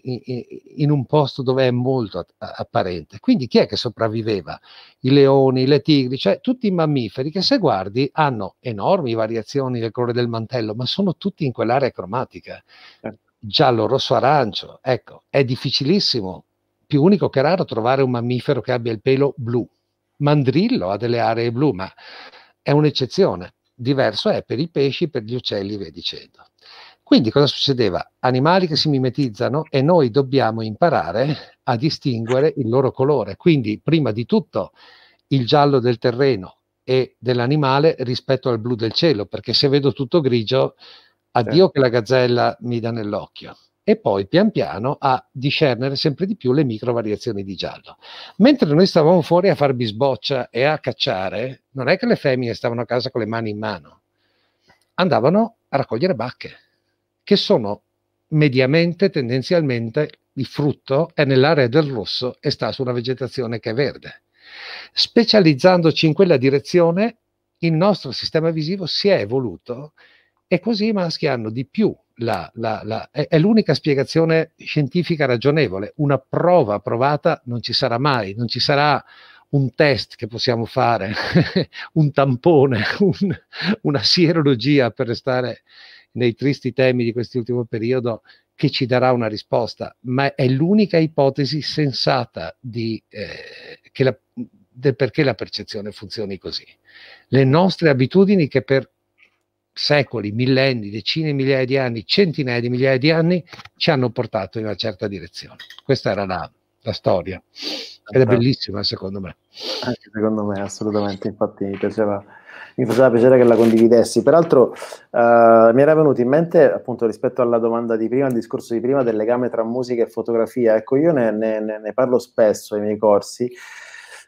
in, un, posto dove è molto apparente. Quindi chi è che sopravviveva? I leoni, le tigri, cioè tutti i mammiferi che se guardi hanno enormi variazioni del colore del mantello, ma sono tutti in quell'area cromatica. Certo. Giallo, rosso, arancio, ecco, è difficilissimo, più unico che raro trovare un mammifero che abbia il pelo blu. Mandrillo ha delle aree blu, ma è un'eccezione. Diverso è per i pesci, per gli uccelli, via dicendo. Quindi cosa succedeva? Animali che si mimetizzano e noi dobbiamo imparare a distinguere il loro colore. Quindi prima di tutto il giallo del terreno e dell'animale rispetto al blu del cielo, perché se vedo tutto grigio, addio certo. che la gazzella mi dà nell'occhio e poi pian piano a discernere sempre di più le micro variazioni di giallo. Mentre noi stavamo fuori a far bisboccia e a cacciare, non è che le femmine stavano a casa con le mani in mano, andavano a raccogliere bacche che sono mediamente, tendenzialmente, il frutto è nell'area del rosso e sta su una vegetazione che è verde. Specializzandoci in quella direzione, il nostro sistema visivo si è evoluto e così i maschi hanno di più la, la, la, è, è, l'unica spiegazione scientifica ragionevole. Una prova provata non ci sarà mai, non ci sarà un test che possiamo fare, un tampone, un, una sierologia per restare nei tristi temi di quest'ultimo periodo che ci darà una risposta, ma è l'unica ipotesi sensata di, eh, la, del perché la percezione funzioni così. Le nostre abitudini che per secoli, millenni, decine di migliaia di anni, centinaia di migliaia di anni ci hanno portato in una certa direzione. Questa era la, la storia ed è bellissima secondo me. Anche secondo me, assolutamente, infatti mi piaceva mi faceva piacere che la condividessi. Peraltro eh, mi era venuto in mente, appunto rispetto alla domanda di prima, al discorso di prima del legame tra musica e fotografia, ecco io ne, ne, ne parlo spesso nei miei corsi.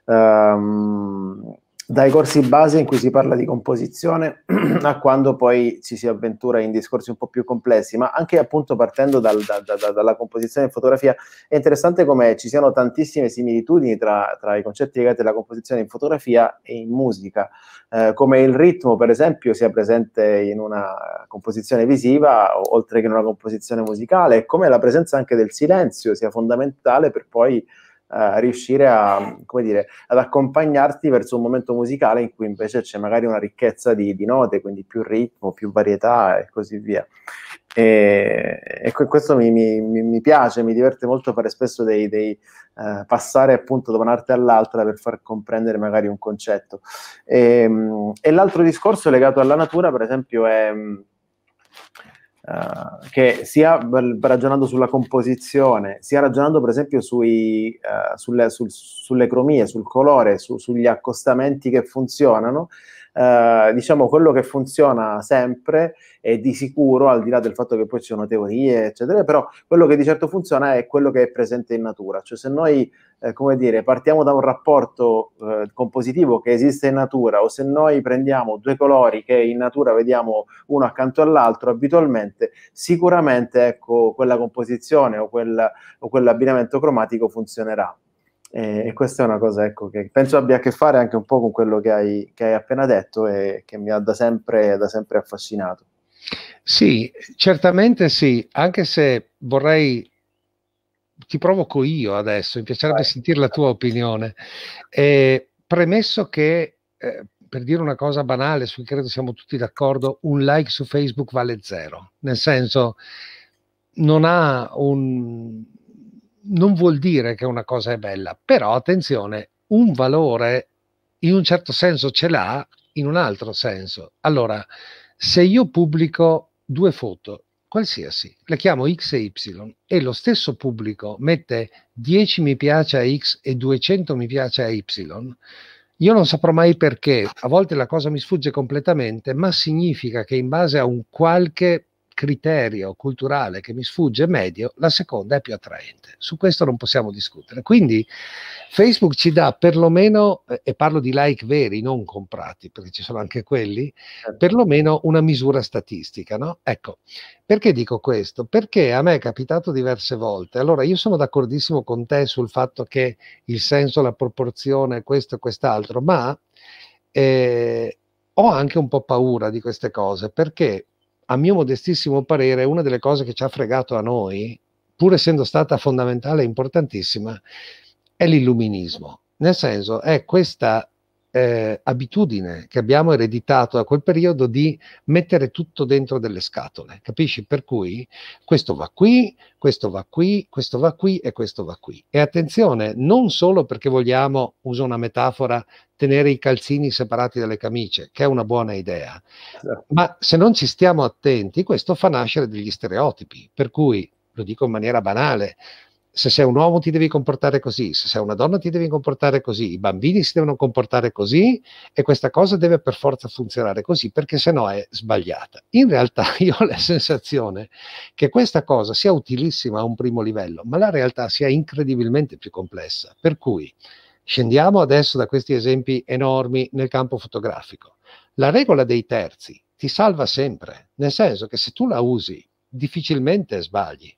Um, dai corsi base in cui si parla di composizione a quando poi ci si avventura in discorsi un po' più complessi, ma anche appunto partendo dal, da, da, dalla composizione in fotografia è interessante come ci siano tantissime similitudini tra, tra, i concetti legati alla composizione in fotografia e in musica, eh, come il ritmo per esempio sia presente in una composizione visiva oltre che in una composizione musicale, e come la presenza anche del silenzio sia fondamentale per poi riuscire a, come dire, ad accompagnarti verso un momento musicale in cui invece c'è magari una ricchezza di, di note, quindi più ritmo, più varietà e così via. E, e questo mi, mi, mi, piace, mi diverte molto fare spesso dei, dei eh, passare appunto da un'arte all'altra per far comprendere magari un concetto. E, ehm, e l'altro discorso legato alla natura, per esempio, è eh, che sia ragionando sulla composizione, sia ragionando per esempio sui, uh, sulle, sul, sulle cromie, sul colore, su, sugli accostamenti che funzionano, eh, diciamo quello che funziona sempre e di sicuro, al di là del fatto che poi ci sono teorie, eccetera, però quello che di certo funziona è quello che è presente in natura. Cioè se noi, eh, come dire, partiamo da un rapporto eh, compositivo che esiste in natura o se noi prendiamo due colori che in natura vediamo uno accanto all'altro abitualmente, sicuramente ecco, quella composizione o, quel, o quell'abbinamento cromatico funzionerà. E, e questa è una cosa ecco, che penso abbia a che fare anche un po' con quello che hai, che hai appena detto e che mi ha da sempre, da sempre affascinato. Sì, certamente sì, anche se vorrei ti provoco io adesso, mi piacerebbe sentire la tua opinione. Eh, premesso che, eh, per dire una cosa banale, su cui credo siamo tutti d'accordo, un like su Facebook vale zero, nel senso non ha un, non vuol dire che una cosa è bella, però attenzione, un valore in un certo senso ce l'ha, in un altro senso. Allora, se io pubblico due foto, qualsiasi, le chiamo X e Y, e lo stesso pubblico mette 10 mi piace a X e 200 mi piace a Y, io non saprò mai perché, a volte la cosa mi sfugge completamente, ma significa che in base a un qualche criterio culturale che mi sfugge medio, la seconda è più attraente. Su questo non possiamo discutere. Quindi Facebook ci dà perlomeno, eh, e parlo di like veri, non comprati, perché ci sono anche quelli, certo. perlomeno una misura statistica. No? Ecco, perché dico questo? Perché a me è capitato diverse volte. Allora, io sono d'accordissimo con te sul fatto che il senso, la proporzione, questo e quest'altro, ma... Eh, ho anche un po' paura di queste cose perché a mio modestissimo parere, una delle cose che ci ha fregato a noi, pur essendo stata fondamentale e importantissima, è l'illuminismo. Nel senso, è questa eh, abitudine che abbiamo ereditato da quel periodo di mettere tutto dentro delle scatole, capisci? Per cui questo va qui, questo va qui, questo va qui e questo va qui. E attenzione, non solo perché vogliamo, uso una metafora, tenere i calzini separati dalle camicie, che è una buona idea, certo. ma se non ci stiamo attenti, questo fa nascere degli stereotipi, per cui lo dico in maniera banale, se sei un uomo ti devi comportare così, se sei una donna ti devi comportare così, i bambini si devono comportare così e questa cosa deve per forza funzionare così perché se no è sbagliata. In realtà io ho la sensazione che questa cosa sia utilissima a un primo livello, ma la realtà sia incredibilmente più complessa. Per cui scendiamo adesso da questi esempi enormi nel campo fotografico. La regola dei terzi ti salva sempre, nel senso che se tu la usi difficilmente sbagli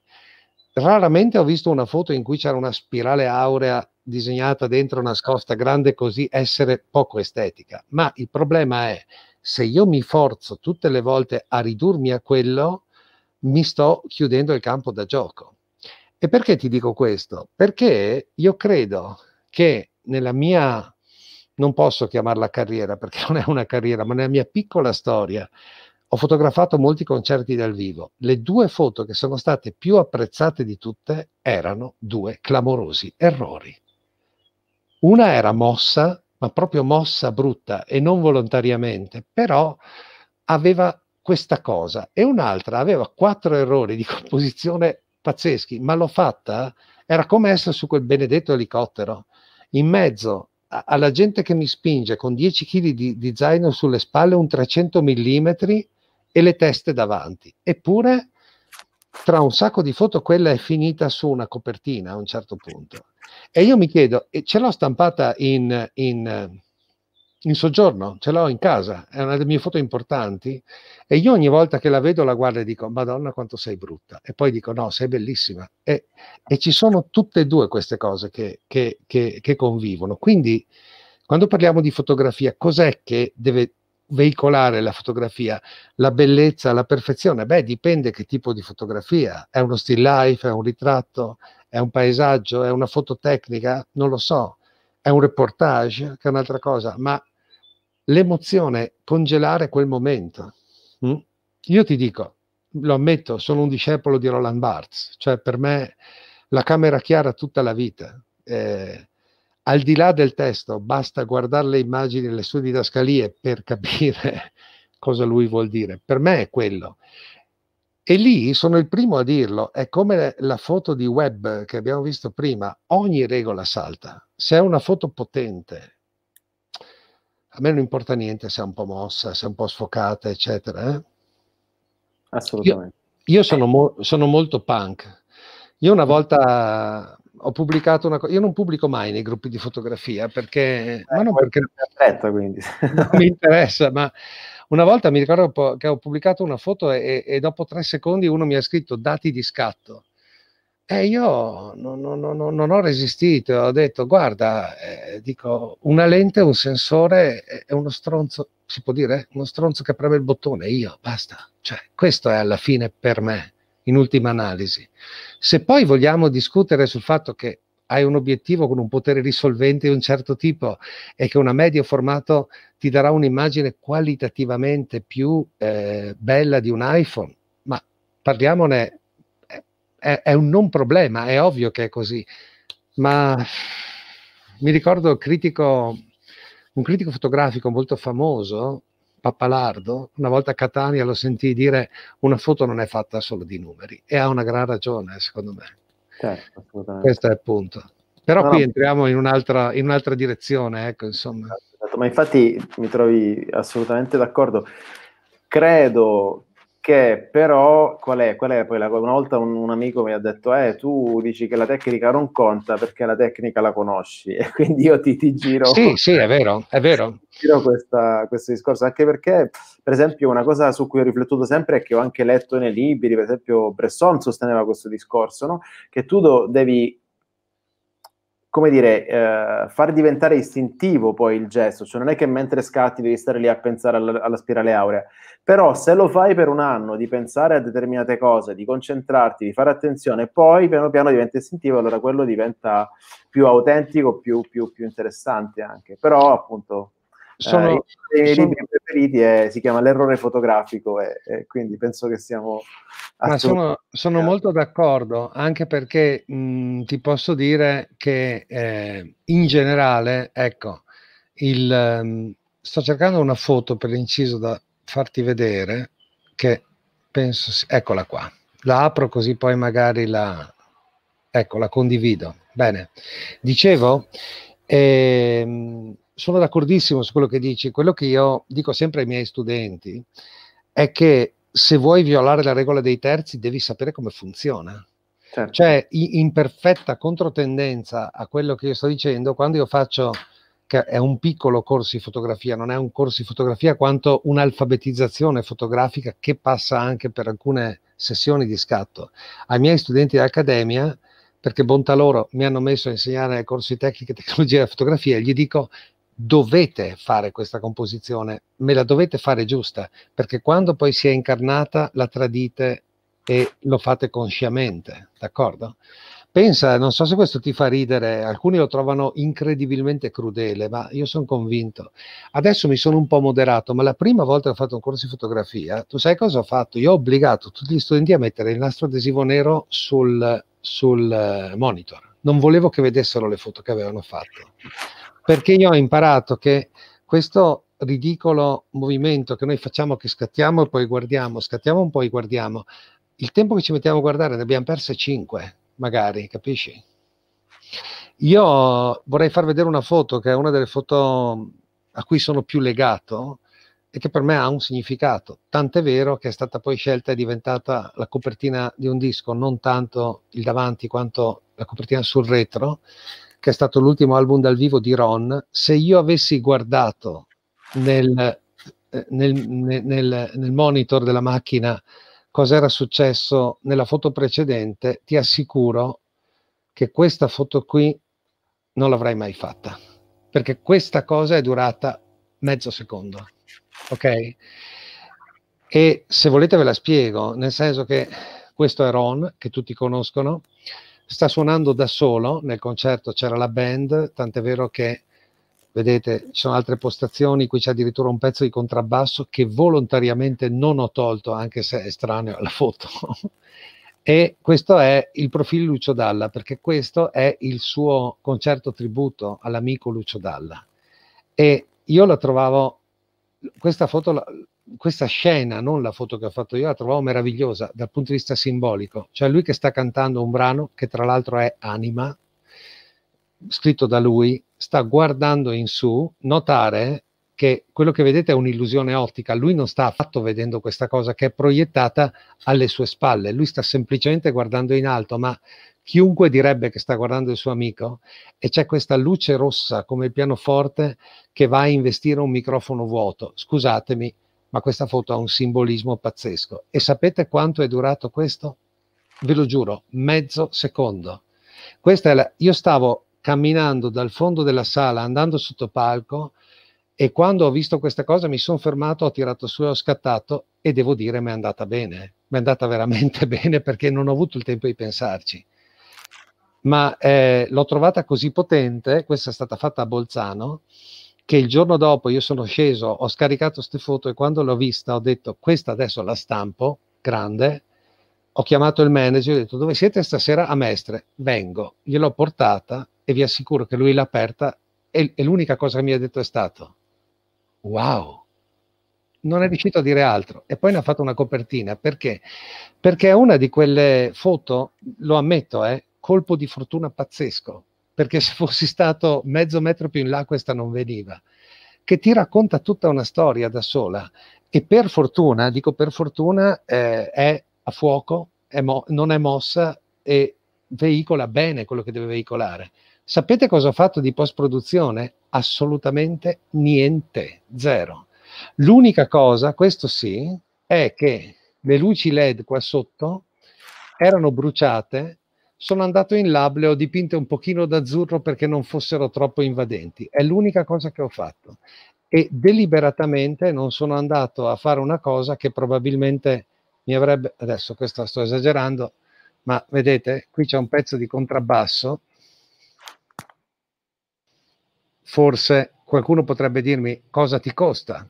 Raramente ho visto una foto in cui c'era una spirale aurea disegnata dentro una scosta grande così essere poco estetica, ma il problema è se io mi forzo tutte le volte a ridurmi a quello, mi sto chiudendo il campo da gioco. E perché ti dico questo? Perché io credo che nella mia, non posso chiamarla carriera perché non è una carriera, ma nella mia piccola storia ho fotografato molti concerti dal vivo. Le due foto che sono state più apprezzate di tutte erano due clamorosi errori. Una era mossa, ma proprio mossa brutta e non volontariamente, però aveva questa cosa e un'altra aveva quattro errori di composizione pazzeschi, ma l'ho fatta, era come essere su quel benedetto elicottero, in mezzo alla gente che mi spinge con 10 kg di, di zaino sulle spalle, un 300 mm e le teste davanti. Eppure, tra un sacco di foto, quella è finita su una copertina a un certo punto. E io mi chiedo, ce l'ho stampata in, in, eh, in soggiorno? Ce l'ho in casa? È una delle mie foto importanti? E io ogni volta che la vedo la guardo e dico, Madonna quanto sei brutta. E poi dico, no, sei bellissima. E, e ci sono tutte e due queste cose che, che, che, che convivono. Quindi, quando parliamo di fotografia, cos'è che deve veicolare la fotografia, la bellezza, la perfezione? Beh, dipende che tipo di fotografia. È uno still life, è un ritratto, è un paesaggio, è una fototecnica, non lo so. È un reportage, che è un'altra cosa, ma l'emozione, congelare quel momento. Mm? Io ti dico, lo ammetto, sono un discepolo di Roland Barthes, cioè per me la camera chiara tutta la vita. Eh, al di là del testo, basta guardare le immagini e le sue didascalie per capire cosa lui vuol dire. Per me è quello. E lì sono il primo a dirlo, è come la foto di web che abbiamo visto prima, ogni regola salta. Se è una foto potente, a me non importa niente se è un po' mossa, se è un po' sfocata, eccetera. Eh? Assolutamente. Io, io sono, mo- sono molto punk. Io una volta ho pubblicato una cosa, io non pubblico mai nei gruppi di fotografia perché... Eh, ma non perché... Perfetto, quindi. non mi interessa, ma una volta mi ricordo che ho pubblicato una foto e, e dopo tre secondi uno mi ha scritto dati di scatto. E io non, non, non, non ho resistito, ho detto guarda, eh, dico, una lente, un sensore eh, è uno stronzo, si può dire? Uno stronzo che preme il bottone, io, basta. Cioè, questo è alla fine per me in ultima analisi. Se poi vogliamo discutere sul fatto che hai un obiettivo con un potere risolvente di un certo tipo e che una medio formato ti darà un'immagine qualitativamente più eh, bella di un iPhone, ma parliamone, è, è un non problema, è ovvio che è così, ma mi ricordo critico, un critico fotografico molto famoso Pappalardo, una volta a Catania lo sentì dire una foto non è fatta solo di numeri e ha una gran ragione secondo me. Certo, Questo è il punto. Però no, qui no. entriamo in un'altra, in un'altra direzione, ecco, insomma. Esatto, ma infatti mi trovi assolutamente d'accordo. Credo che però qual è? Qual è? La, una volta un, un, amico mi ha detto, eh, tu dici che la tecnica non conta perché la tecnica la conosci e quindi io ti, ti giro. Sì, sì, è vero, è vero. Giro questa, questo discorso, anche perché, per esempio, una cosa su cui ho riflettuto sempre è che ho anche letto nei libri, per esempio Bresson sosteneva questo discorso, no? che tu do, devi come dire, eh, far diventare istintivo poi il gesto, cioè non è che mentre scatti devi stare lì a pensare alla, alla, spirale aurea, però se lo fai per un anno di pensare a determinate cose, di concentrarti, di fare attenzione, poi piano piano diventa istintivo, allora quello diventa più autentico, più, più, più interessante anche, però appunto sono, eh, i sono... libri preferiti è, si chiama L'errore fotografico e, e quindi penso che siamo... Ma sono, sono molto d'accordo, anche perché mh, ti posso dire che eh, in generale, ecco, il, mh, ehm, sto cercando una foto per inciso da farti vedere, che penso... Eccola qua, la apro così poi magari la... Ecco, la condivido. Bene, dicevo, ehm, sono d'accordissimo su quello che dici. Quello che io dico sempre ai miei studenti è che se vuoi violare la regola dei terzi devi sapere come funziona. Certo. Cioè, in perfetta controtendenza a quello che io sto dicendo, quando io faccio che è un piccolo corso di fotografia, non è un corso di fotografia quanto un'alfabetizzazione fotografica che passa anche per alcune sessioni di scatto. Ai miei studenti dell'Accademia, perché bontà loro mi hanno messo a insegnare corsi di e tecnologia e fotografia, gli dico dovete fare questa composizione, me la dovete fare giusta, perché quando poi si è incarnata la tradite e lo fate consciamente, d'accordo? Pensa, non so se questo ti fa ridere, alcuni lo trovano incredibilmente crudele, ma io sono convinto. Adesso mi sono un po' moderato, ma la prima volta che ho fatto un corso di fotografia, tu sai cosa ho fatto? Io ho obbligato tutti gli studenti a mettere il nastro adesivo nero sul, sul eh, monitor. Non volevo che vedessero le foto che avevano fatto perché io ho imparato che questo ridicolo movimento che noi facciamo, che scattiamo e poi guardiamo, scattiamo e poi guardiamo, il tempo che ci mettiamo a guardare ne abbiamo perse 5, magari, capisci? Io vorrei far vedere una foto che è una delle foto a cui sono più legato e che per me ha un significato, tant'è vero che è stata poi scelta e diventata la copertina di un disco, non tanto il davanti quanto la copertina sul retro, che è stato l'ultimo album dal vivo di Ron, se io avessi guardato nel, eh, nel, nel, nel monitor della macchina cosa era successo nella foto precedente, ti assicuro che questa foto qui non l'avrei mai fatta, perché questa cosa è durata mezzo secondo, ok? E se volete ve la spiego, nel senso che questo è Ron, che tutti conoscono, sta suonando da solo, nel concerto c'era la band, tant'è vero che vedete, ci sono altre postazioni, qui c'è addirittura un pezzo di contrabbasso che volontariamente non ho tolto, anche se è estraneo alla foto. e questo è il profilo Lucio Dalla, perché questo è il suo concerto tributo all'amico Lucio Dalla. E io la trovavo, questa foto la, questa scena, non la foto che ho fatto io, la trovavo meravigliosa dal punto di vista simbolico. Cioè lui che sta cantando un brano, che tra l'altro è Anima, scritto da lui, sta guardando in su, notare che quello che vedete è un'illusione ottica, lui non sta affatto vedendo questa cosa che è proiettata alle sue spalle, lui sta semplicemente guardando in alto, ma chiunque direbbe che sta guardando il suo amico e c'è questa luce rossa come il pianoforte che va a investire un microfono vuoto. Scusatemi, ma questa foto ha un simbolismo pazzesco. E sapete quanto è durato questo? Ve lo giuro, mezzo secondo. Questa è La... Io stavo camminando dal fondo della sala, andando sotto palco, e quando ho visto questa cosa mi sono fermato, ho tirato su e ho scattato e devo dire mi è andata bene, mi è andata veramente bene perché non ho avuto il tempo di pensarci. Ma eh, l'ho trovata così potente, questa è stata fatta a Bolzano, che il giorno dopo io sono sceso, ho scaricato queste foto e quando l'ho vista ho detto questa adesso la stampo, grande, ho chiamato il manager e ho detto dove siete stasera a Mestre? Vengo, gliel'ho portata e vi assicuro che lui l'ha aperta e, e l'unica cosa che mi ha detto è stato wow, non è riuscito a dire altro e poi ne ha fatto una copertina perché? Perché è una di quelle foto, lo ammetto, è eh, colpo di fortuna pazzesco perché se fossi stato mezzo metro più in là questa non veniva, che ti racconta tutta una storia da sola e per fortuna, dico per fortuna, eh, è a fuoco, è mo- non è mossa e veicola bene quello che deve veicolare. Sapete cosa ho fatto di post-produzione? Assolutamente niente, zero. L'unica cosa, questo sì, è che le luci LED qua sotto erano bruciate sono andato in lab, le ho dipinte un pochino d'azzurro perché non fossero troppo invadenti. È l'unica cosa che ho fatto. E deliberatamente non sono andato a fare una cosa che probabilmente mi avrebbe... Adesso questo sto esagerando, ma vedete, qui c'è un pezzo di contrabbasso. Forse qualcuno potrebbe dirmi cosa ti costa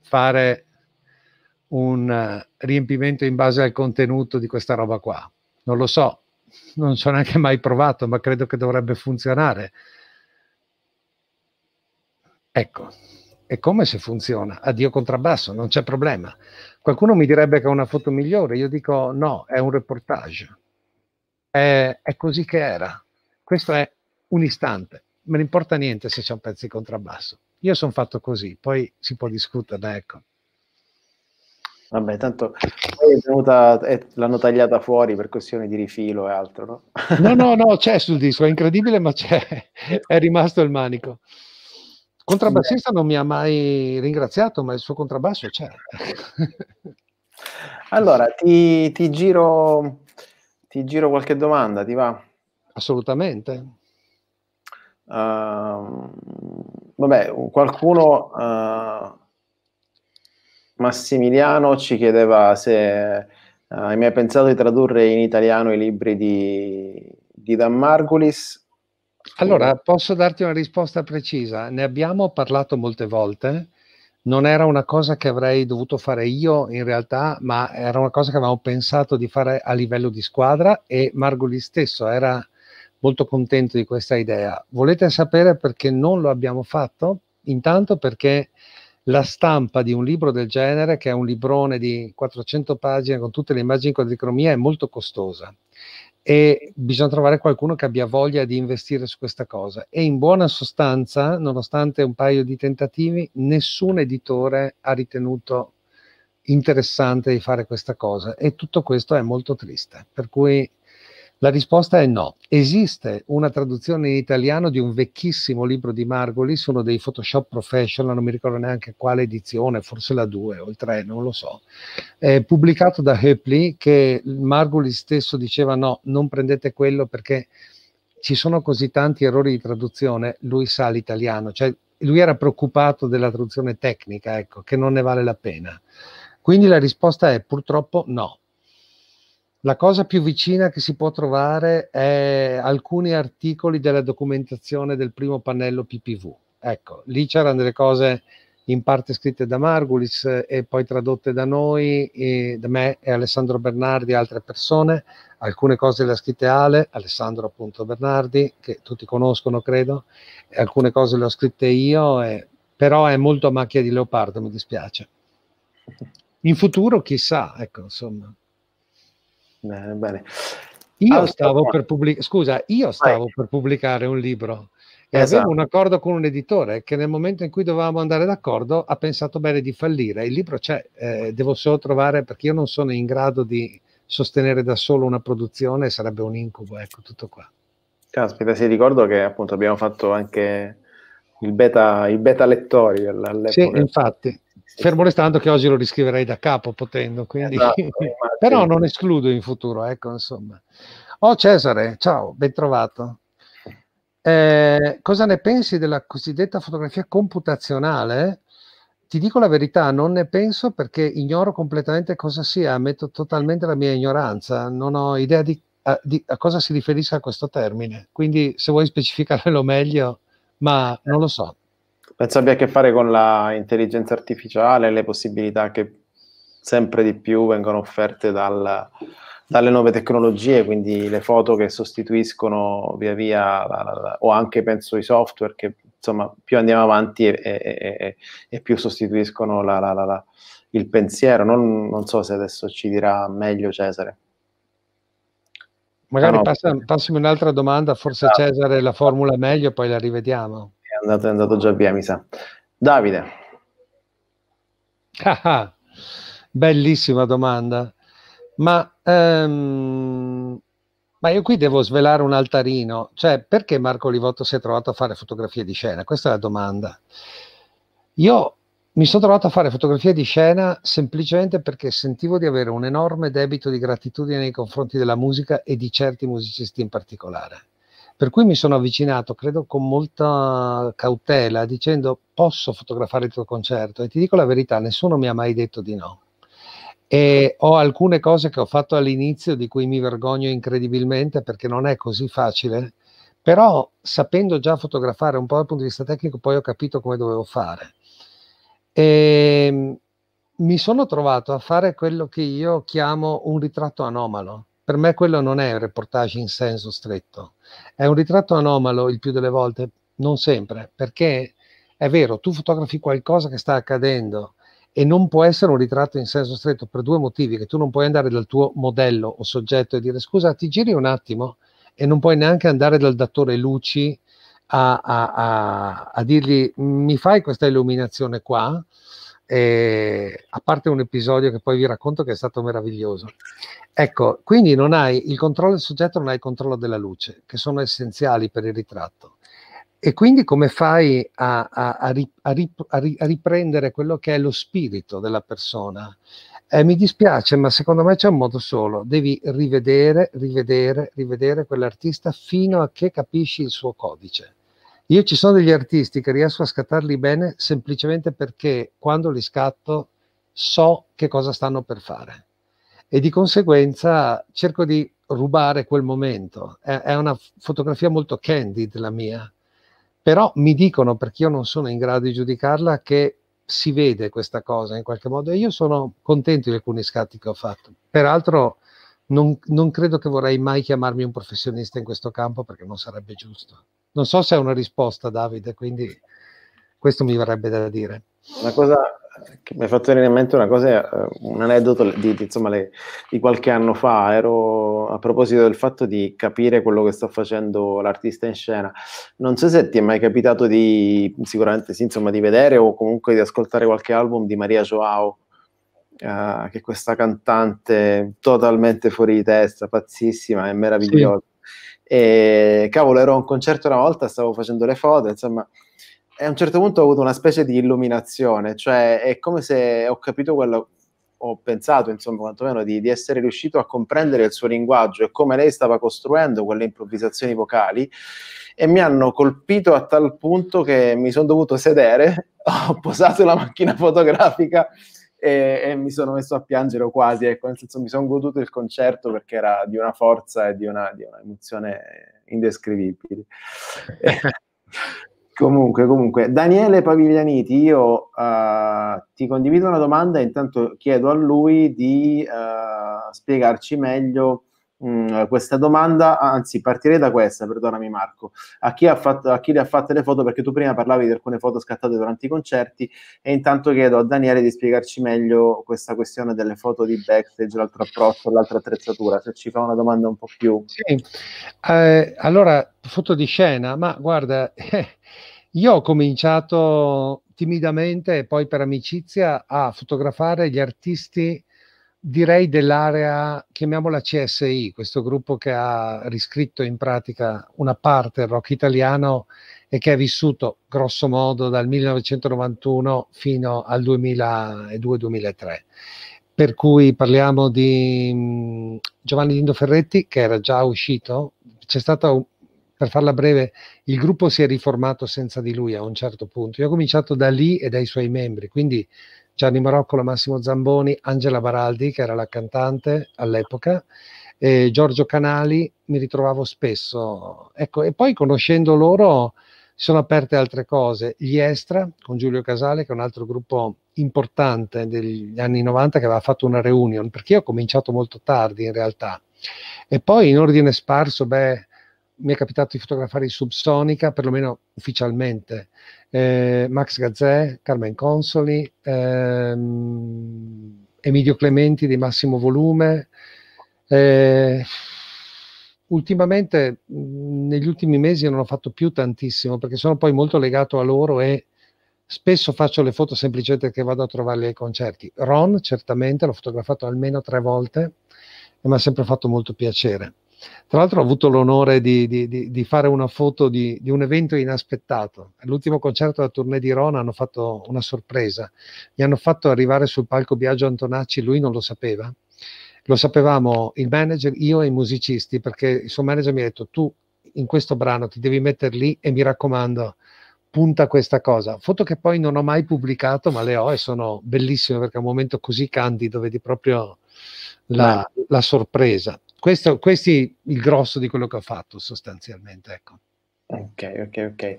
fare un eh, riempimento in base al contenuto di questa roba qua. Non lo so, non ci ho neanche mai provato, ma credo che dovrebbe funzionare. Ecco, e come se funziona, addio contrabbasso, non c'è problema. Qualcuno mi direbbe che è una foto migliore, io dico no, è un reportage. È, è così che era. Questo è un istante, me ne importa niente se c'è un pezzo di contrabbasso. Io sono fatto così, poi si può discutere, ecco. Vabbè, tanto è venuta, è, l'hanno tagliata fuori per questione di rifilo e altro, no? no, no, no, c'è sul disco, è incredibile, ma c'è, è rimasto il manico. Contrabbassista non mi ha mai ringraziato, ma il suo contrabbasso c'è. Allora, ti, ti, giro, ti giro qualche domanda, ti va? Assolutamente. Uh, vabbè, qualcuno... Uh, Massimiliano ci chiedeva se eh, hai mai pensato di tradurre in italiano i libri di, di Dan Margulis. Allora, posso darti una risposta precisa. Ne abbiamo parlato molte volte. Non era una cosa che avrei dovuto fare io in realtà, ma era una cosa che avevamo pensato di fare a livello di squadra e Margulis stesso era molto contento di questa idea. Volete sapere perché non lo abbiamo fatto? Intanto perché la stampa di un libro del genere, che è un librone di 400 pagine con tutte le immagini in quadricromia, è molto costosa e bisogna trovare qualcuno che abbia voglia di investire su questa cosa. E in buona sostanza, nonostante un paio di tentativi, nessun editore ha ritenuto interessante di fare questa cosa e tutto questo è molto triste. Per cui la risposta è no. Esiste una traduzione in italiano di un vecchissimo libro di Margolis, uno dei Photoshop Professional, non mi ricordo neanche quale edizione, forse la 2 o il 3, non lo so, è pubblicato da Hoepli che Margolis stesso diceva no, non prendete quello perché ci sono così tanti errori di traduzione, lui sa l'italiano, cioè lui era preoccupato della traduzione tecnica, ecco, che non ne vale la pena. Quindi la risposta è purtroppo no. La cosa più vicina che si può trovare è alcuni articoli della documentazione del primo pannello PPV. Ecco, lì c'erano delle cose in parte scritte da Margulis e poi tradotte da noi, da me e Alessandro Bernardi e altre persone. Alcune cose le ha scritte Ale, Alessandro appunto Bernardi, che tutti conoscono credo, alcune cose le ho scritte io, e, però è molto a macchia di leopardo, mi dispiace. In futuro chissà, ecco insomma. Bene, eh, bene. Io stavo, per, pubblic- scusa, io stavo per pubblicare un libro e esatto. avevo un accordo con un editore che nel momento in cui dovevamo andare d'accordo ha pensato bene di fallire. Il libro c'è, eh, devo solo trovare perché io non sono in grado di sostenere da solo una produzione, sarebbe un incubo, ecco, tutto qua. Caspita, si ricordo che appunto abbiamo fatto anche il beta, i beta lettori all'epoca. Sì, infatti. Fermo restando che oggi lo riscriverei da capo potendo, quindi... esatto, però non escludo in futuro, ecco insomma. Oh Cesare, ciao, bentrovato. Eh, cosa ne pensi della cosiddetta fotografia computazionale? Ti dico la verità, non ne penso perché ignoro completamente cosa sia, ammetto totalmente la mia ignoranza, non ho idea di a, di, a, cosa si riferisca questo termine. Quindi se vuoi specificarlo meglio, ma non lo so. Penso abbia a che fare con l'intelligenza artificiale e le possibilità che sempre di più vengono offerte dal, dalle nuove tecnologie, quindi le foto che sostituiscono via via, o anche penso i software che insomma più andiamo avanti e, e, e, e più sostituiscono la, la, la, il pensiero. Non, non, so se adesso ci dirà meglio Cesare. Magari no, no. Passa, un'altra domanda, forse ah. Cesare la formula meglio, poi la rivediamo andato, è andato già via, mi sa. Davide. Ah, ah, bellissima domanda. Ma, ehm, ma, io qui devo svelare un altarino, cioè perché Marco Livotto si è trovato a fare fotografie di scena? Questa è la domanda. Io mi sono trovato a fare fotografie di scena semplicemente perché sentivo di avere un enorme debito di gratitudine nei confronti della musica e di certi musicisti in particolare. Per cui mi sono avvicinato, credo con molta cautela, dicendo posso fotografare il tuo concerto e ti dico la verità, nessuno mi ha mai detto di no. E ho alcune cose che ho fatto all'inizio di cui mi vergogno incredibilmente perché non è così facile, però sapendo già fotografare un po' dal punto di vista tecnico poi ho capito come dovevo fare. E ehm, mi sono trovato a fare quello che io chiamo un ritratto anomalo, per me quello non è un reportage in senso stretto, è un ritratto anomalo il più delle volte, non sempre, perché è vero, tu fotografi qualcosa che sta accadendo e non può essere un ritratto in senso stretto per due motivi, che tu non puoi andare dal tuo modello o soggetto e dire scusa, ti giri un attimo e non puoi neanche andare dal datore luci a, a, a, a dirgli mi fai questa illuminazione qua eh, a parte un episodio che poi vi racconto che è stato meraviglioso. Ecco, quindi non hai il controllo del soggetto, non hai il controllo della luce, che sono essenziali per il ritratto. E quindi come fai a, a, a, rip, a riprendere quello che è lo spirito della persona? Eh, mi dispiace, ma secondo me c'è un modo solo, devi rivedere, rivedere, rivedere quell'artista fino a che capisci il suo codice io ci sono degli artisti che riesco a scattarli bene semplicemente perché quando li scatto so che cosa stanno per fare e di conseguenza cerco di rubare quel momento. È, è una fotografia molto candid la mia, però mi dicono, perché io non sono in grado di giudicarla, che si vede questa cosa in qualche modo e io sono contento di alcuni scatti che ho fatto. Peraltro non, non credo che vorrei mai chiamarmi un professionista in questo campo perché non sarebbe giusto. Non so se è una risposta, Davide, quindi questo mi verrebbe da dire. Una cosa che mi ha fatto venire in mente una cosa, eh, un aneddoto di, di, insomma, le, di, qualche anno fa, ero a proposito del fatto di capire quello che sta facendo l'artista in scena. Non so se ti è mai capitato di, sicuramente sì, insomma, di vedere o comunque di ascoltare qualche album di Maria Joao, eh, che è questa cantante totalmente fuori di testa, pazzissima e meravigliosa. Sì e cavolo, ero a un concerto una volta, stavo facendo le foto, insomma, e a un certo punto ho avuto una specie di illuminazione, cioè è come se ho capito quello, ho pensato, insomma, quantomeno di, di, essere riuscito a comprendere il suo linguaggio e come lei stava costruendo quelle improvvisazioni vocali e mi hanno colpito a tal punto che mi sono dovuto sedere, ho posato la macchina fotografica e, e, mi sono messo a piangere quasi, ecco, nel senso mi sono goduto il concerto perché era di una forza e di una, di una emozione indescrivibile. Eh, comunque, comunque, Daniele Paviglianiti, io uh, ti condivido una domanda e intanto chiedo a lui di uh, spiegarci meglio Mm, eh, questa domanda, anzi partirei da questa, perdonami Marco, a chi, ha fatto, a chi le ha fatte le foto, perché tu prima parlavi di alcune foto scattate durante i concerti e intanto chiedo a Daniele di spiegarci meglio questa questione delle foto di backstage, l'altro approccio, l'altra attrezzatura, se ci fa una domanda un po' più... Sì, eh, allora, foto di scena, ma guarda... Eh, io ho cominciato timidamente e poi per amicizia a fotografare gli artisti direi dell'area, chiamiamola CSI, questo gruppo che ha riscritto in pratica una parte del rock italiano e che ha vissuto grosso modo dal 1991 fino al 2002-2003. Per cui parliamo di mm, Giovanni Lindo Ferretti, che era già uscito, c'è stato, per farla breve, il gruppo si è riformato senza di lui a un certo punto. Io ho cominciato da lì e dai suoi membri, quindi Gianni Maroccolo, Massimo Zamboni, Angela Baraldi, che era la cantante all'epoca, e Giorgio Canali, mi ritrovavo spesso. Ecco, e poi conoscendo loro si sono aperte altre cose. Gli Estra, con Giulio Casale, che è un altro gruppo importante degli anni 90 che aveva fatto una reunion, perché io ho cominciato molto tardi in realtà. E poi in ordine sparso, beh, mi è capitato di fotografare i Subsonica, perlomeno ufficialmente, eh, Max Gazzè, Carmen Consoli, ehm, Emilio Clementi di Massimo Volume. Eh, ultimamente, negli ultimi mesi, non ho fatto più tantissimo perché sono poi molto legato a loro e spesso faccio le foto semplicemente che vado a trovarli ai concerti. Ron, certamente, l'ho fotografato almeno tre volte e mi ha sempre fatto molto piacere. Tra l'altro ho avuto l'onore di, di, di, di fare una foto di, un evento inaspettato. L'ultimo concerto della tournée di Rona hanno fatto una sorpresa. Mi hanno fatto arrivare sul palco Biagio Antonacci, lui non lo sapeva. Lo sapevamo il manager, io e i musicisti, perché il suo manager mi ha detto tu in questo brano ti devi mettere lì e mi raccomando, punta questa cosa. Foto che poi non ho mai pubblicato, ma le ho e sono bellissime perché è un momento così candido, vedi proprio la, la sorpresa questo, questo è il grosso di quello che ho fatto sostanzialmente. Ecco. Ok, ok, ok.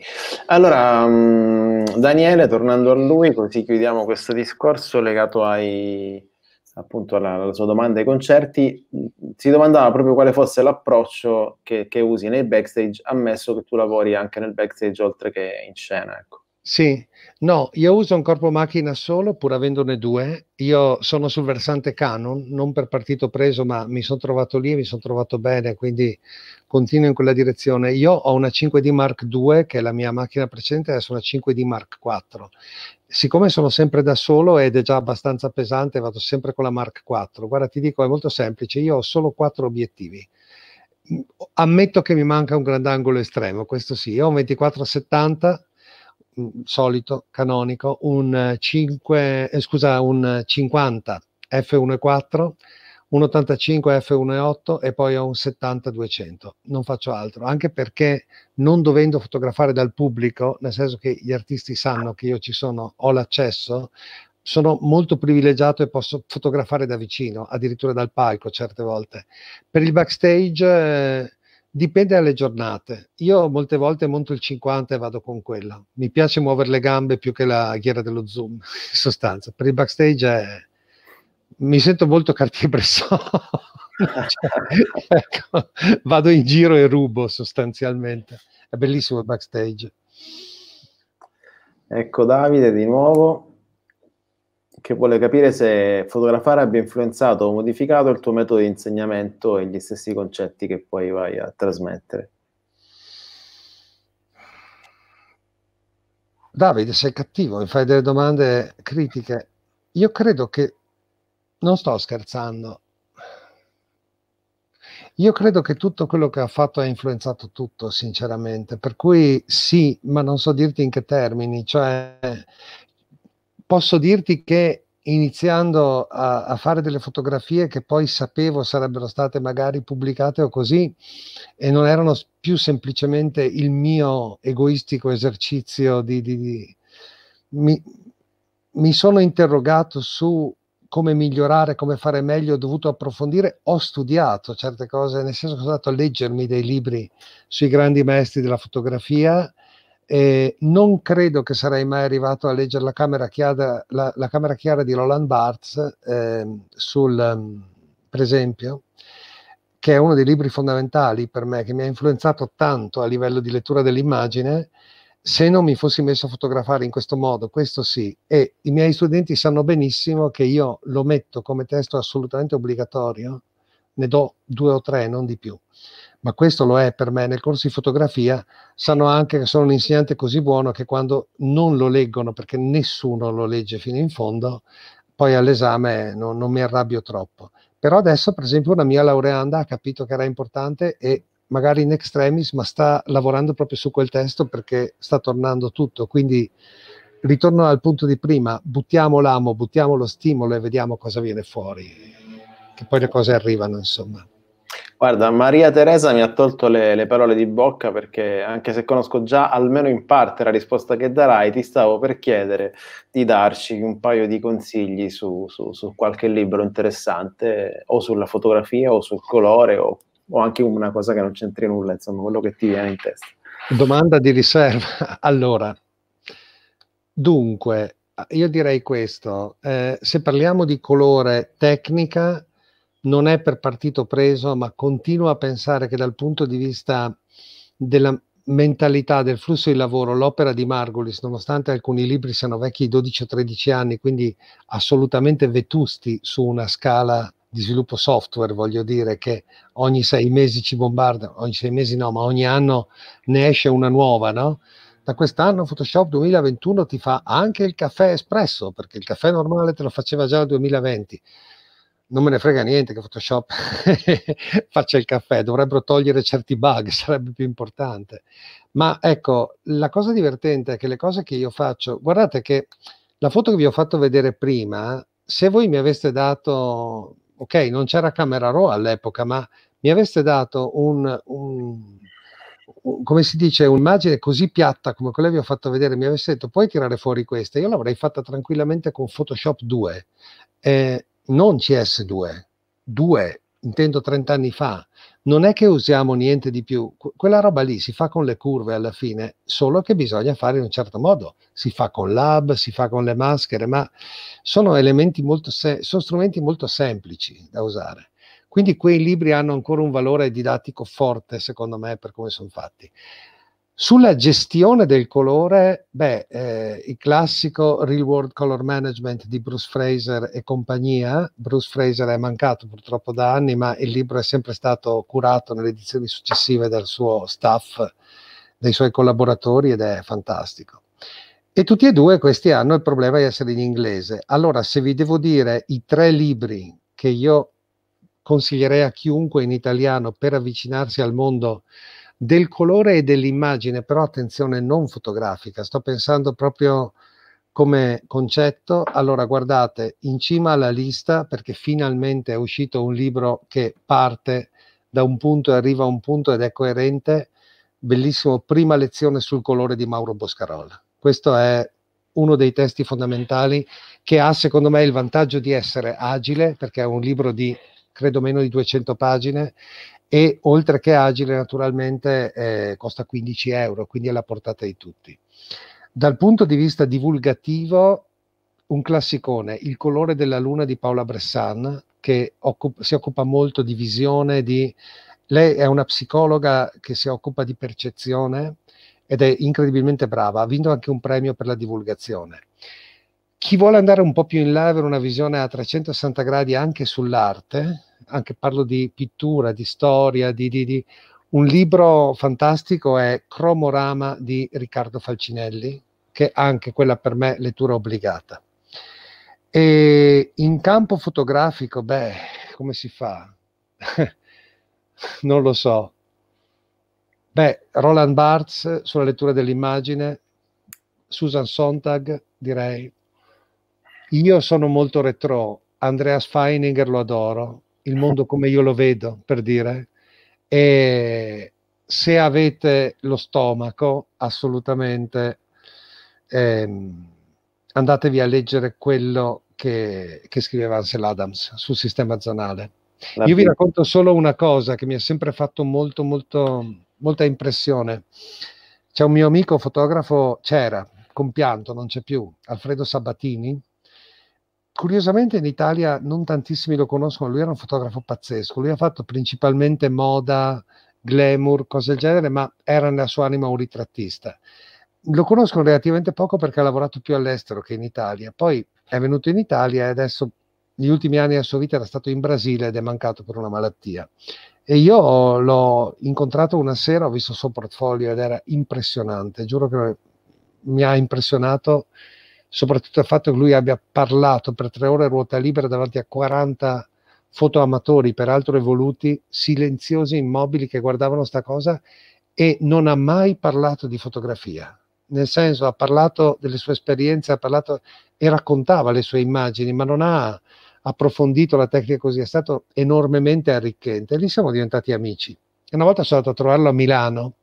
Allora, um, Daniele, tornando a lui, così chiudiamo questo discorso legato ai, appunto alla, alla, sua domanda ai concerti, mm, si domandava proprio quale fosse l'approccio che, che, usi nei backstage, ammesso che tu lavori anche nel backstage oltre che in scena. Ecco. Sì, no, io uso un corpo macchina solo pur avendone due. Io sono sul versante Canon, non per partito preso, ma mi sono trovato lì e mi sono trovato bene, quindi continuo in quella direzione. Io ho una 5D Mark II, che è la mia macchina precedente, adesso una 5D Mark IV. Siccome sono sempre da solo ed è già abbastanza pesante, vado sempre con la Mark IV. Guarda, ti dico, è molto semplice, io ho solo quattro obiettivi ammetto che mi manca un grandangolo estremo, questo sì, io ho un 24-70 Mm, solito, canonico, un, 5, eh, eh, scusa, un 50 eh, F1.4, un 85 F1.8 e poi ho un 70-200. Non faccio altro, anche perché non dovendo fotografare dal pubblico, nel senso che gli artisti sanno che io ci sono, ho l'accesso, sono molto privilegiato e posso fotografare da vicino, addirittura dal palco certe volte. Per il backstage... Eh, Dipende dalle giornate. Io molte volte monto il 50 e vado con quella. Mi piace muovere le gambe più che la ghiera dello zoom, in sostanza. Per il backstage è... mi sento molto cartier cioè, ecco, vado in giro e rubo sostanzialmente. È bellissimo il backstage. Ecco Davide di nuovo che vuole capire se fotografare abbia influenzato o modificato il tuo metodo di insegnamento e gli stessi concetti che poi vai a trasmettere. Davide, sei cattivo, mi fai delle domande critiche. Io credo che, non sto scherzando, io credo che tutto quello che ha fatto ha influenzato tutto, sinceramente, per cui sì, ma non so dirti in che termini, cioè posso dirti che iniziando a, a, fare delle fotografie che poi sapevo sarebbero state magari pubblicate o così e non erano più semplicemente il mio egoistico esercizio di... di, di mi, mi sono interrogato su come migliorare, come fare meglio, ho dovuto approfondire, ho studiato certe cose, nel senso che sono andato a leggermi dei libri sui grandi maestri della fotografia, eh, non credo che sarei mai arrivato a leggere la Camera Chiara, la, la camera chiara di Roland Barthes, eh, sul, ehm, per esempio, che è uno dei libri fondamentali per me, che mi ha influenzato tanto a livello di lettura dell'immagine, se non mi fossi messo a fotografare in questo modo, questo sì, e i miei studenti sanno benissimo che io lo metto come testo assolutamente obbligatorio, ne do due o tre, non di più, ma questo lo è per me nel corso di fotografia, sanno anche che sono un insegnante così buono che quando non lo leggono, perché nessuno lo legge fino in fondo, poi all'esame non, non mi arrabbio troppo. Però adesso, per esempio, una mia laureanda ha capito che era importante e magari in extremis, ma sta lavorando proprio su quel testo perché sta tornando tutto. Quindi ritorno al punto di prima, buttiamo l'amo, buttiamo lo stimolo e vediamo cosa viene fuori, che poi le cose arrivano, insomma. Guarda, Maria Teresa mi ha tolto le, le, parole di bocca perché anche se conosco già almeno in parte la risposta che darai, ti stavo per chiedere di darci un paio di consigli su, su, su qualche libro interessante o sulla fotografia o sul colore o, o anche una cosa che non c'entri nulla, insomma, quello che ti viene in testa. Domanda di riserva. Allora, dunque, io direi questo, eh, se parliamo di colore tecnica, non è per partito preso, ma continuo a pensare che dal punto di vista della mentalità del flusso di lavoro, l'opera di Margulis, nonostante alcuni libri siano vecchi 12 o 13 anni, quindi assolutamente vetusti su una scala di sviluppo software, voglio dire che ogni sei mesi ci bombarda, ogni sei mesi no, ma ogni anno ne esce una nuova, no? Da quest'anno Photoshop 2021 ti fa anche il caffè espresso, perché il caffè normale te lo faceva già nel 2020 non me ne frega niente che Photoshop faccia il caffè, dovrebbero togliere certi bug, sarebbe più importante. Ma ecco, la cosa divertente è che le cose che io faccio, guardate che la foto che vi ho fatto vedere prima, se voi mi aveste dato, ok, non c'era camera RAW all'epoca, ma mi aveste dato un, un, un come si dice, un'immagine così piatta come quella che vi ho fatto vedere, mi aveste detto puoi tirare fuori questa, io l'avrei fatta tranquillamente con Photoshop 2. Eh, non CS2, 2, intendo 30 anni fa, non è che usiamo niente di più, quella roba lì si fa con le curve alla fine, solo che bisogna fare in un certo modo, si fa con l'hub, si fa con le maschere, ma sono elementi molto, se- sono strumenti molto semplici da usare. Quindi quei libri hanno ancora un valore didattico forte, secondo me, per come sono fatti. Sulla gestione del colore, beh, eh, il classico Real World Color Management di Bruce Fraser e compagnia, Bruce Fraser è mancato purtroppo da anni, ma il libro è sempre stato curato nelle edizioni successive dal suo staff, dai suoi collaboratori ed è fantastico. E tutti e due questi hanno il problema di essere in inglese. Allora, se vi devo dire i tre libri che io consiglierei a chiunque in italiano per avvicinarsi al mondo del colore e dell'immagine, però attenzione non fotografica, sto pensando proprio come concetto. Allora guardate, in cima alla lista, perché finalmente è uscito un libro che parte da un punto e arriva a un punto ed è coerente, bellissimo, prima lezione sul colore di Mauro Boscarola. Questo è uno dei testi fondamentali che ha secondo me il vantaggio di essere agile perché è un libro di credo meno di 200 pagine e oltre che agile naturalmente eh, costa 15 euro, quindi è alla portata di tutti. Dal punto di vista divulgativo, un classicone, Il colore della luna di Paola Bressan, che occup- si occupa molto di visione, di... lei è una psicologa che si occupa di percezione ed è incredibilmente brava, ha vinto anche un premio per la divulgazione. Chi vuole andare un po' più in là, e avere una visione a 360 gradi anche sull'arte, anche parlo di pittura, di storia, di, di, di... un libro fantastico è Cromorama di Riccardo Falcinelli, che anche quella per me lettura obbligata. E in campo fotografico, beh, come si fa? non lo so. Beh, Roland Barthes sulla lettura dell'immagine, Susan Sontag, direi. Io sono molto retro, Andreas Feininger lo adoro, il mondo come io lo vedo, per dire. E se avete lo stomaco, assolutamente ehm, andatevi a leggere quello che, che scriveva Ansel Adams sul sistema zonale. La io vi racconto solo una cosa che mi ha sempre fatto molto, molto, molta impressione. C'è un mio amico fotografo, c'era, compianto, non c'è più, Alfredo Sabatini, curiosamente in Italia non tantissimi lo conoscono, lui era un fotografo pazzesco, lui ha fatto principalmente moda, glamour, cose del genere, ma era nella sua anima un ritrattista. Lo conoscono relativamente poco perché ha lavorato più all'estero che in Italia, poi è venuto in Italia e adesso negli ultimi anni della sua vita era stato in Brasile ed è mancato per una malattia. E io l'ho incontrato una sera, ho visto il suo portfolio ed era impressionante, giuro che mi ha impressionato soprattutto il fatto che lui abbia parlato per tre ore a ruota libera davanti a 40 fotoamatori, peraltro evoluti, silenziosi, immobili, che guardavano sta cosa e non ha mai parlato di fotografia. Nel senso, ha parlato delle sue esperienze, ha parlato e raccontava le sue immagini, ma non ha approfondito la tecnica così, è stato enormemente arricchente. lì siamo diventati amici. Una volta sono andato a trovarlo a Milano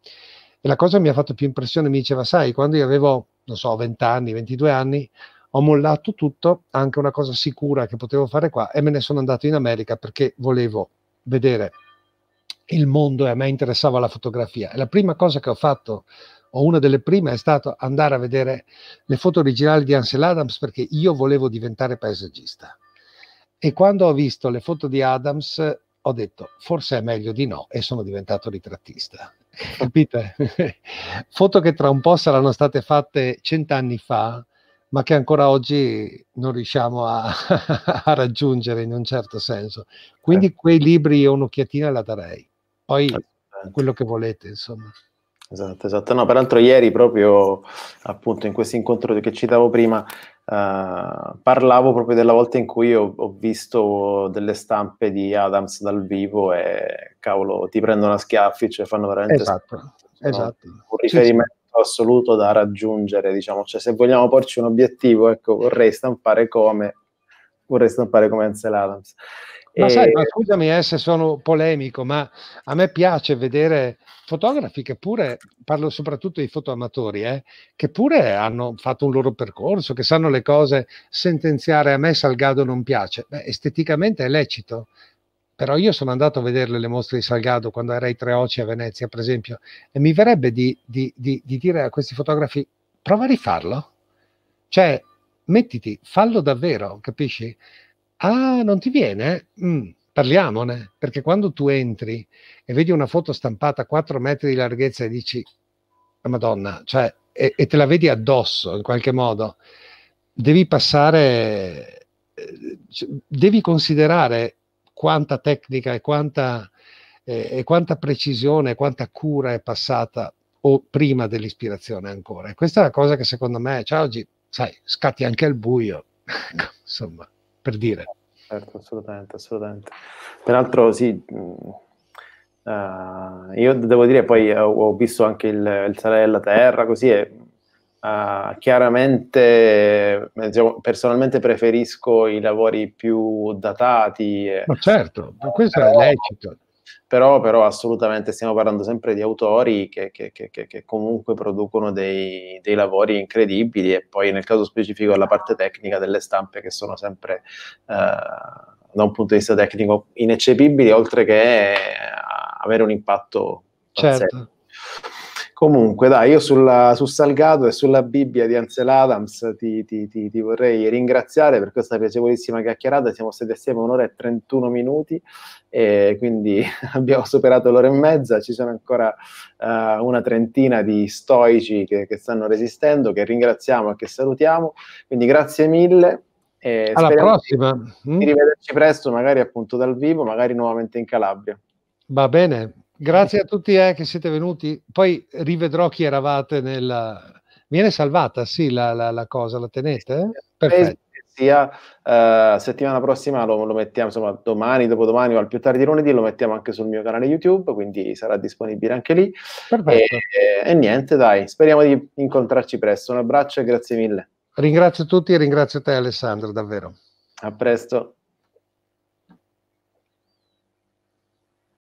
e la cosa mi ha fatto più impressione, mi diceva, sai, quando io avevo, non so, 20 anni, 22 anni, ho mollato tutto, anche una cosa sicura che potevo fare qua, e me ne sono andato in America perché volevo vedere il mondo e a me interessava la fotografia. E la prima cosa che ho fatto, o una delle prime, è stato andare a vedere le foto originali di Ansel Adams perché io volevo diventare paesaggista. E quando ho visto le foto di Adams ho detto forse è meglio di no e sono diventato ritrattista capite? Foto che tra un po' saranno state fatte cent'anni fa, ma che ancora oggi non riusciamo a, a raggiungere in un certo senso. Quindi eh. quei libri io un'occhiatina la darei. Poi quello che volete, insomma. Esatto, esatto. No, peraltro ieri proprio appunto in questo incontro che citavo prima eh, parlavo proprio della volta in cui ho, ho, visto delle stampe di Adams dal vivo e cavolo ti prendono a schiaffi, cioè fanno veramente esatto, no? esatto. un riferimento sì, sì. assoluto da raggiungere, diciamo, cioè se vogliamo porci un obiettivo, ecco, vorrei stampare come, vorrei stampare come Ansel Adams. Ma, sai, ma scusami eh, se sono polemico, ma a me piace vedere fotografi che pure, parlo soprattutto di fotoamatori, eh, che pure hanno fatto un loro percorso, che sanno le cose, sentenziare a me Salgado non piace. Beh, esteticamente è lecito, però io sono andato a vederle le mostre di Salgado quando ero ai Tre Oci a Venezia, per esempio, e mi verrebbe di, di, di, di dire a questi fotografi, prova a rifarlo. Cioè, mettiti, fallo davvero, capisci? Ah, non ti viene? Mm, parliamone, perché quando tu entri e vedi una foto stampata a 4 metri di larghezza e dici, ah, Madonna, cioè, e, e te la vedi addosso in qualche modo, devi passare, eh, cioè, devi considerare quanta tecnica e quanta, eh, e quanta precisione, quanta cura è passata o prima dell'ispirazione ancora. E questa è la cosa che secondo me, cioè oggi, sai, scatti anche al buio, ecco, insomma per dire. Certo, assolutamente, assolutamente. Peraltro sì, uh, io devo dire poi eh, ho visto anche il, il Sale della Terra, così e uh, chiaramente diciamo, personalmente preferisco i lavori più datati. Ma certo, questo però, è lecito però, però assolutamente stiamo parlando sempre di autori che, che, che, che comunque producono dei, dei, lavori incredibili e poi nel caso specifico la parte tecnica delle stampe che sono sempre eh, da un punto di vista tecnico ineccepibili oltre che eh, avere un impatto certo. Comunque, dai, io sulla, su Salgado e sulla Bibbia di Ansel Adams ti, ti, ti, ti, vorrei ringraziare per questa piacevolissima chiacchierata. Siamo stati assieme un'ora e 31 minuti, e quindi abbiamo superato l'ora e mezza. Ci sono ancora uh, una trentina di stoici che, che stanno resistendo, che ringraziamo e che salutiamo. Quindi grazie mille. E Alla prossima. Di, mm? di rivederci presto, magari appunto dal vivo, magari nuovamente in Calabria. Va bene, Grazie a tutti eh, che siete venuti. Poi rivedrò chi eravate nella... Viene salvata, sì, la, la, la cosa, la tenete? Perfetto. Sia uh, settimana prossima lo, lo, mettiamo, insomma, domani, dopodomani o al più tardi lunedì, lo mettiamo anche sul mio canale YouTube, quindi sarà disponibile anche lì. Perfetto. E, e niente, dai, speriamo di incontrarci presto. Un abbraccio e grazie mille. Ringrazio tutti e ringrazio te Alessandro, davvero. A presto.